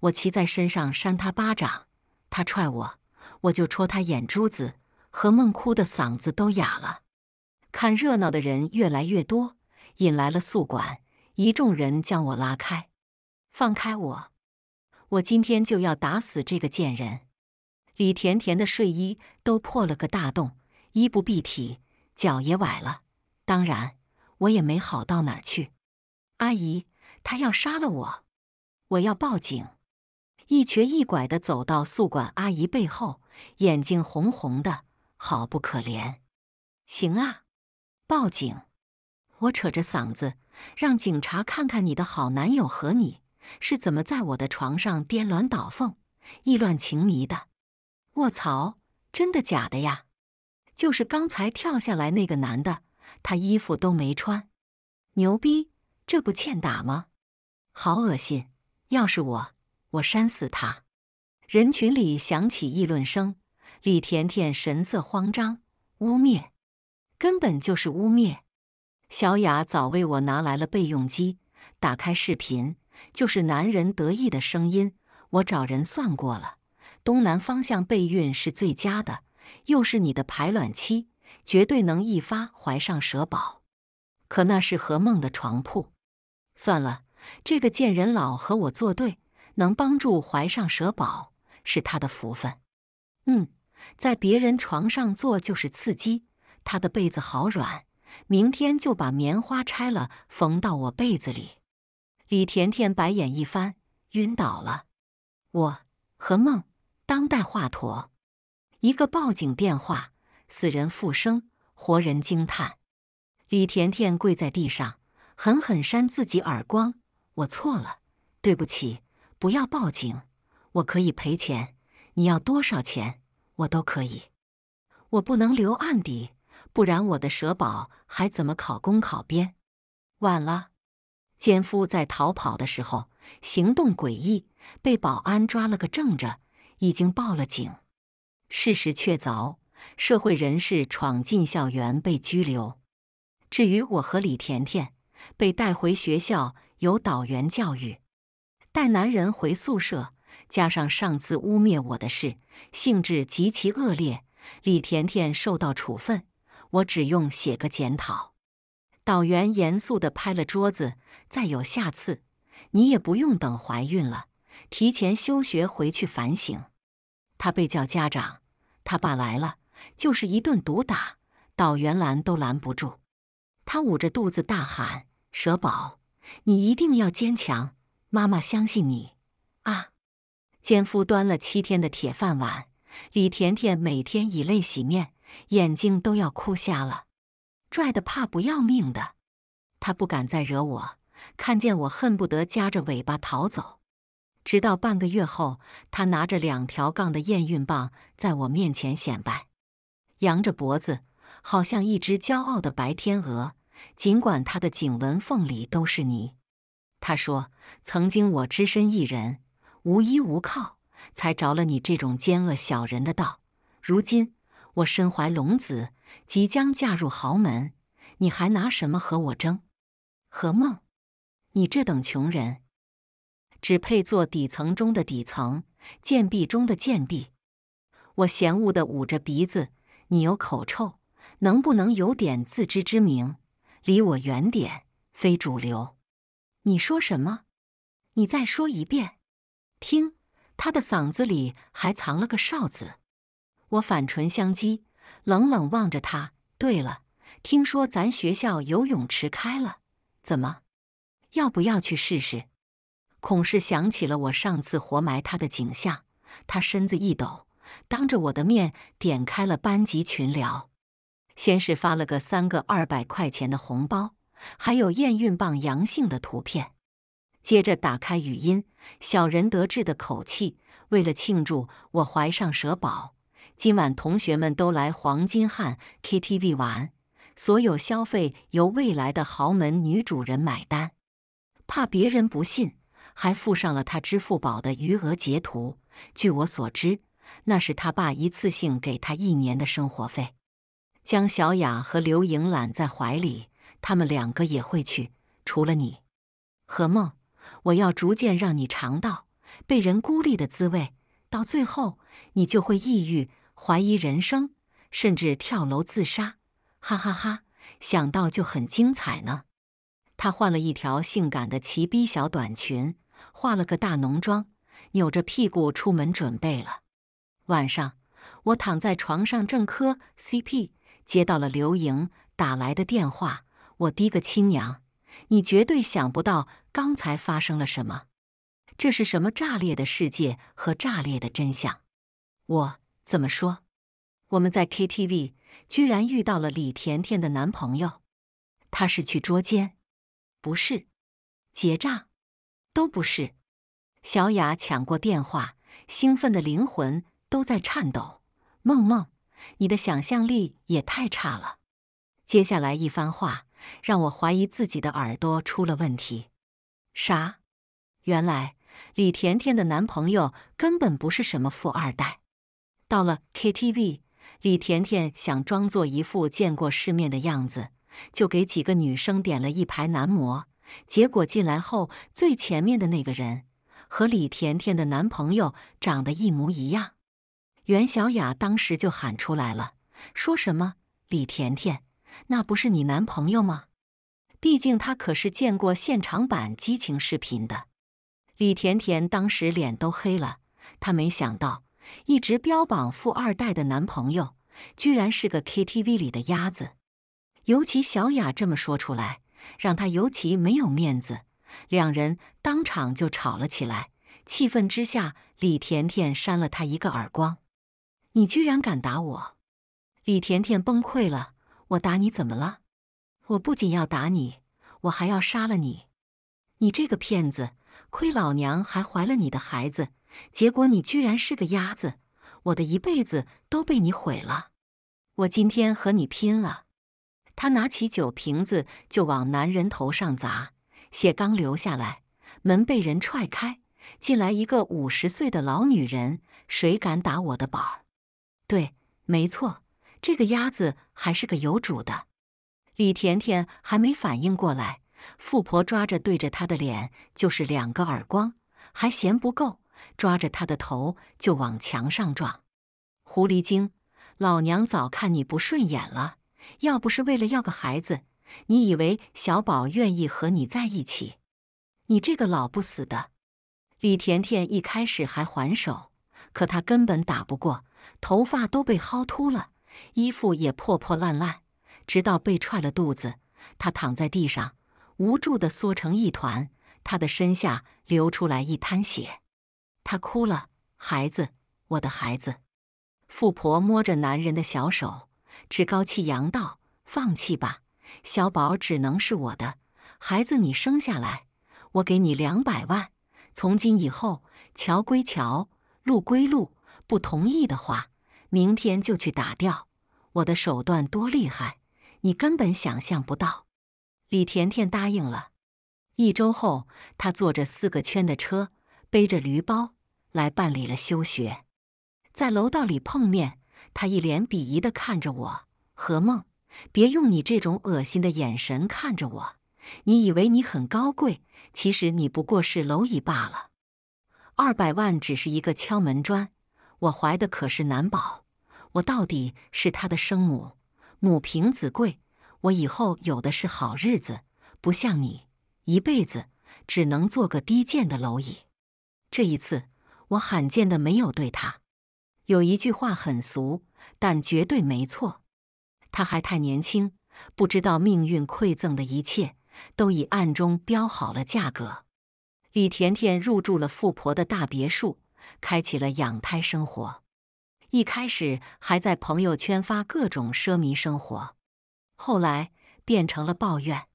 我骑在身上扇他巴掌。他踹我，我就戳他眼珠子。何梦哭的嗓子都哑了。看热闹的人越来越多，引来了宿管一众人将我拉开，放开我。我今天就要打死这个贱人！李甜甜的睡衣都破了个大洞，衣不蔽体，脚也崴了。当然。我也没好到哪儿去，阿姨，他要杀了我，我要报警。一瘸一拐的走到宿管阿姨背后，眼睛红红的，好不可怜。行啊，报警！我扯着嗓子让警察看看你的好男友和你是怎么在我的床上颠鸾倒凤、意乱情迷的。卧槽，真的假的呀？就是刚才跳下来那个男的。他衣服都没穿，牛逼，这不欠打吗？好恶心！要是我，我扇死他！人群里响起议论声。李甜甜神色慌张，污蔑，根本就是污蔑！小雅早为我拿来了备用机，打开视频，就是男人得意的声音。我找人算过了，东南方向备孕是最佳的，又是你的排卵期。绝对能一发怀上蛇宝，可那是何梦的床铺。算了，这个贱人老和我作对，能帮助怀上蛇宝是他的福分。嗯，在别人床上坐就是刺激，他的被子好软，明天就把棉花拆了缝到我被子里。李甜甜白眼一翻，晕倒了。我和梦，当代华佗，一个报警电话。死人复生，活人惊叹。李甜甜跪在地上，狠狠扇自己耳光：“我错了，对不起，不要报警，我可以赔钱。你要多少钱，我都可以。我不能留案底，不然我的蛇宝还怎么考公考编？”晚了，奸夫在逃跑的时候行动诡异，被保安抓了个正着，已经报了警，事实确凿。社会人士闯进校园被拘留。至于我和李甜甜被带回学校由导员教育。带男人回宿舍，加上上次污蔑我的事，性质极其恶劣。李甜甜受到处分，我只用写个检讨。导员严肃地拍了桌子：“再有下次，你也不用等怀孕了，提前休学回去反省。”他被叫家长，他爸来了。就是一顿毒打，导员拦都拦不住。他捂着肚子大喊：“蛇宝，你一定要坚强，妈妈相信你啊！”奸夫端了七天的铁饭碗，李甜甜每天以泪洗面，眼睛都要哭瞎了，拽的怕不要命的。他不敢再惹我，看见我恨不得夹着尾巴逃走。直到半个月后，他拿着两条杠的验孕棒在我面前显摆。扬着脖子，好像一只骄傲的白天鹅，尽管它的颈纹缝里都是泥。他说：“曾经我只身一人，无依无靠，才着了你这种奸恶小人的道。如今我身怀龙子，即将嫁入豪门，你还拿什么和我争？何梦，你这等穷人，只配做底层中的底层，贱婢中的贱婢。”我嫌恶的捂着鼻子。你有口臭，能不能有点自知之明，离我远点，非主流。你说什么？你再说一遍。听，他的嗓子里还藏了个哨子。我反唇相讥，冷冷望着他。对了，听说咱学校游泳池开了，怎么？要不要去试试？孔氏想起了我上次活埋他的景象，他身子一抖。当着我的面点开了班级群聊，先是发了个三个二百块钱的红包，还有验孕棒阳性的图片。接着打开语音，小人得志的口气：“为了庆祝我怀上蛇宝，今晚同学们都来黄金汉 KTV 玩，所有消费由未来的豪门女主人买单。”怕别人不信，还附上了他支付宝的余额截图。据我所知。那是他爸一次性给他一年的生活费。将小雅和刘莹揽在怀里，他们两个也会去。除了你何梦，我要逐渐让你尝到被人孤立的滋味，到最后你就会抑郁、怀疑人生，甚至跳楼自杀。哈哈哈，想到就很精彩呢。他换了一条性感的齐逼小短裙，化了个大浓妆，扭着屁股出门准备了。晚上，我躺在床上正磕 CP，接到了刘莹打来的电话。我滴个亲娘！你绝对想不到刚才发生了什么，这是什么炸裂的世界和炸裂的真相！我怎么说？我们在 KTV 居然遇到了李甜甜的男朋友，他是去捉奸，不是结账，都不是。小雅抢过电话，兴奋的灵魂。都在颤抖，梦梦，你的想象力也太差了。接下来一番话让我怀疑自己的耳朵出了问题。啥？原来李甜甜的男朋友根本不是什么富二代。到了 KTV，李甜甜想装作一副见过世面的样子，就给几个女生点了一排男模。结果进来后，最前面的那个人和李甜甜的男朋友长得一模一样。袁小雅当时就喊出来了，说什么：“李甜甜，那不是你男朋友吗？毕竟他可是见过现场版激情视频的。”李甜甜当时脸都黑了，她没想到一直标榜富二代的男朋友，居然是个 KTV 里的鸭子。尤其小雅这么说出来，让她尤其没有面子。两人当场就吵了起来，气愤之下，李甜甜扇了她一个耳光。你居然敢打我！李甜甜崩溃了。我打你怎么了？我不仅要打你，我还要杀了你！你这个骗子，亏老娘还怀了你的孩子，结果你居然是个鸭子！我的一辈子都被你毁了！我今天和你拼了！她拿起酒瓶子就往男人头上砸，血刚流下来，门被人踹开，进来一个五十岁的老女人。谁敢打我的宝儿？对，没错，这个鸭子还是个有主的。李甜甜还没反应过来，富婆抓着对着她的脸就是两个耳光，还嫌不够，抓着她的头就往墙上撞。狐狸精，老娘早看你不顺眼了！要不是为了要个孩子，你以为小宝愿意和你在一起？你这个老不死的！李甜甜一开始还还手，可她根本打不过。头发都被薅秃了，衣服也破破烂烂。直到被踹了肚子，他躺在地上，无助地缩成一团。他的身下流出来一滩血，他哭了：“孩子，我的孩子。”富婆摸着男人的小手，趾高气扬道：“放弃吧，小宝只能是我的孩子。你生下来，我给你两百万。从今以后，桥归桥，路归路。”不同意的话，明天就去打掉。我的手段多厉害，你根本想象不到。李甜甜答应了。一周后，她坐着四个圈的车，背着驴包来办理了休学。在楼道里碰面，她一脸鄙夷地看着我。何梦，别用你这种恶心的眼神看着我。你以为你很高贵，其实你不过是蝼蚁罢了。二百万只是一个敲门砖。我怀的可是男宝，我到底是他的生母，母凭子贵，我以后有的是好日子，不像你，一辈子只能做个低贱的蝼蚁。这一次，我罕见的没有对他有一句话很俗，但绝对没错。他还太年轻，不知道命运馈赠的一切都已暗中标好了价格。李甜甜入住了富婆的大别墅。开启了养胎生活，一开始还在朋友圈发各种奢靡生活，后来变成了抱怨。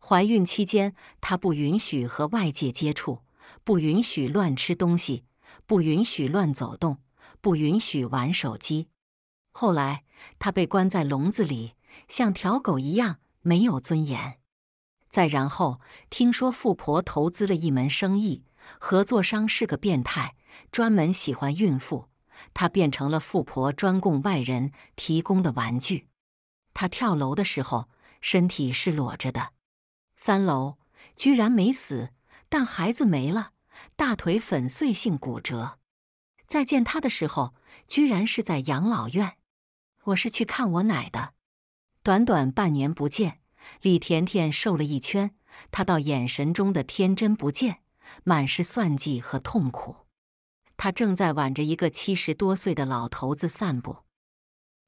怀孕期间，她不允许和外界接触，不允许乱吃东西，不允许乱走动，不允许玩手机。后来，她被关在笼子里，像条狗一样没有尊严。再然后，听说富婆投资了一门生意，合作商是个变态。专门喜欢孕妇，她变成了富婆专供外人提供的玩具。她跳楼的时候身体是裸着的，三楼居然没死，但孩子没了，大腿粉碎性骨折。再见她的时候，居然是在养老院。我是去看我奶的，短短半年不见，李甜甜瘦了一圈，她到眼神中的天真不见，满是算计和痛苦。他正在挽着一个七十多岁的老头子散步，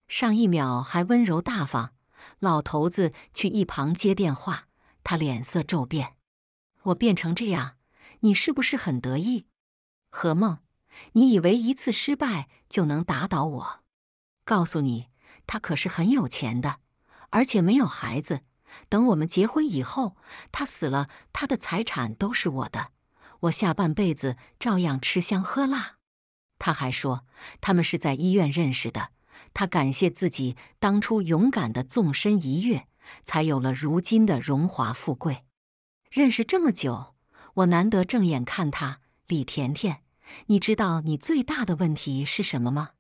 上一秒还温柔大方，老头子去一旁接电话，他脸色骤变。我变成这样，你是不是很得意？何梦，你以为一次失败就能打倒我？告诉你，他可是很有钱的，而且没有孩子。等我们结婚以后，他死了，他的财产都是我的。我下半辈子照样吃香喝辣。他还说他们是在医院认识的。他感谢自己当初勇敢的纵身一跃，才有了如今的荣华富贵。认识这么久，我难得正眼看他。李甜甜，你知道你最大的问题是什么吗？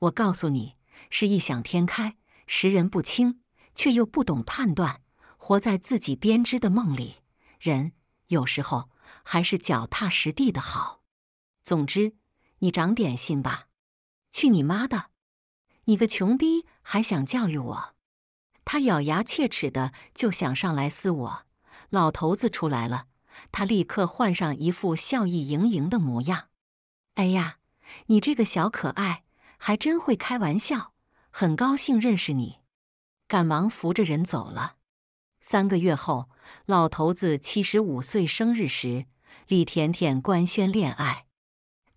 我告诉你是异想天开，识人不清，却又不懂判断，活在自己编织的梦里。人有时候。还是脚踏实地的好。总之，你长点心吧！去你妈的！你个穷逼还想教育我？他咬牙切齿的就想上来撕我。老头子出来了，他立刻换上一副笑意盈盈的模样。哎呀，你这个小可爱，还真会开玩笑，很高兴认识你。赶忙扶着人走了。三个月后，老头子七十五岁生日时，李甜甜官宣恋爱。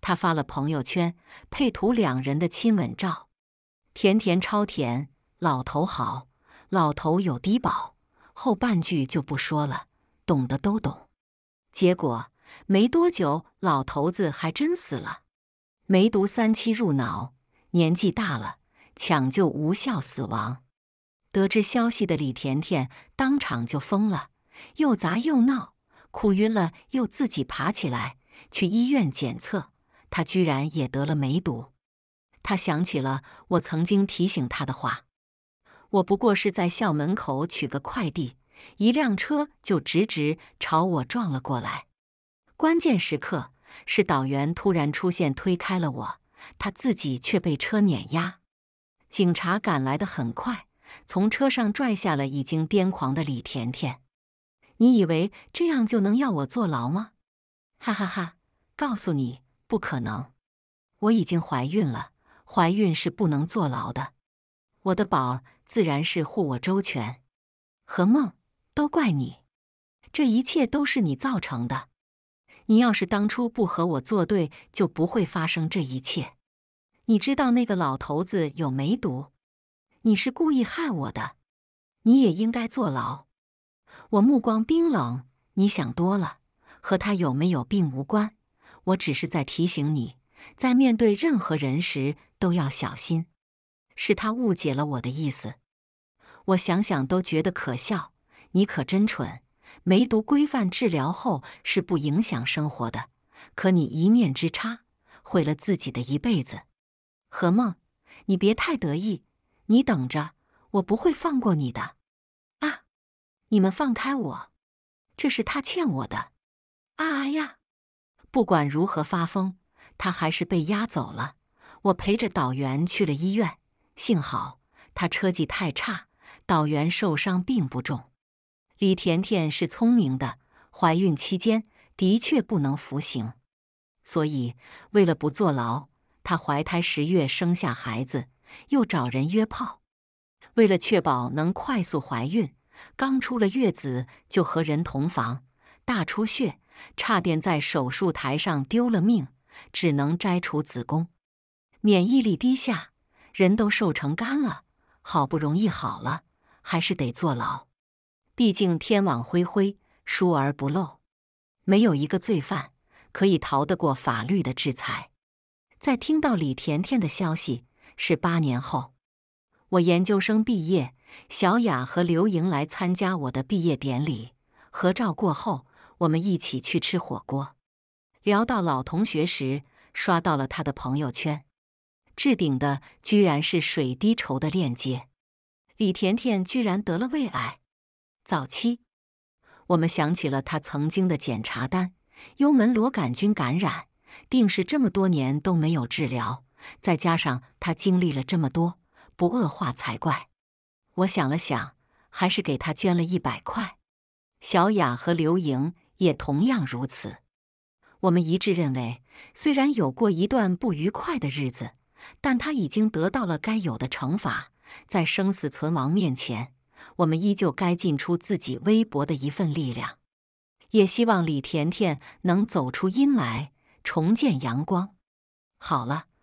他发了朋友圈，配图两人的亲吻照，甜甜超甜，老头好，老头有低保，后半句就不说了，懂的都懂。结果没多久，老头子还真死了，梅毒三期入脑，年纪大了，抢救无效死亡。得知消息的李甜甜当场就疯了，又砸又闹，哭晕了又自己爬起来去医院检测，她居然也得了梅毒。她想起了我曾经提醒她的话：“我不过是在校门口取个快递，一辆车就直直朝我撞了过来。关键时刻是导员突然出现推开了我，他自己却被车碾压。警察赶来的很快。”从车上拽下了已经癫狂的李甜甜。你以为这样就能要我坐牢吗？哈哈哈！告诉你，不可能。我已经怀孕了，怀孕是不能坐牢的。我的宝自然是护我周全。何梦，都怪你，这一切都是你造成的。你要是当初不和我作对，就不会发生这一切。你知道那个老头子有梅毒。你是故意害我的，你也应该坐牢。我目光冰冷，你想多了，和他有没有病无关。我只是在提醒你，在面对任何人时都要小心。是他误解了我的意思。我想想都觉得可笑，你可真蠢。梅毒规范治疗后是不影响生活的，可你一念之差，毁了自己的一辈子。何梦，你别太得意。你等着，我不会放过你的！啊，你们放开我！这是他欠我的！啊呀！不管如何发疯，他还是被押走了。我陪着导员去了医院，幸好他车技太差，导员受伤并不重。李甜甜是聪明的，怀孕期间的确不能服刑，所以为了不坐牢，她怀胎十月生下孩子。又找人约炮，为了确保能快速怀孕，刚出了月子就和人同房，大出血，差点在手术台上丢了命，只能摘除子宫。免疫力低下，人都瘦成干了，好不容易好了，还是得坐牢。毕竟天网恢恢，疏而不漏，没有一个罪犯可以逃得过法律的制裁。在听到李甜甜的消息。是八年后，我研究生毕业，小雅和刘莹来参加我的毕业典礼，合照过后，我们一起去吃火锅，聊到老同学时，刷到了他的朋友圈，置顶的居然是水滴筹的链接。李甜甜居然得了胃癌，早期，我们想起了她曾经的检查单，幽门螺杆菌感染，定是这么多年都没有治疗。再加上他经历了这么多，不恶化才怪。我想了想，还是给他捐了一百块。小雅和刘莹也同样如此。我们一致认为，虽然有过一段不愉快的日子，但他已经得到了该有的惩罚。在生死存亡面前，我们依旧该尽出自己微薄的一份力量。也希望李甜甜能走出阴霾，重见阳光。好了。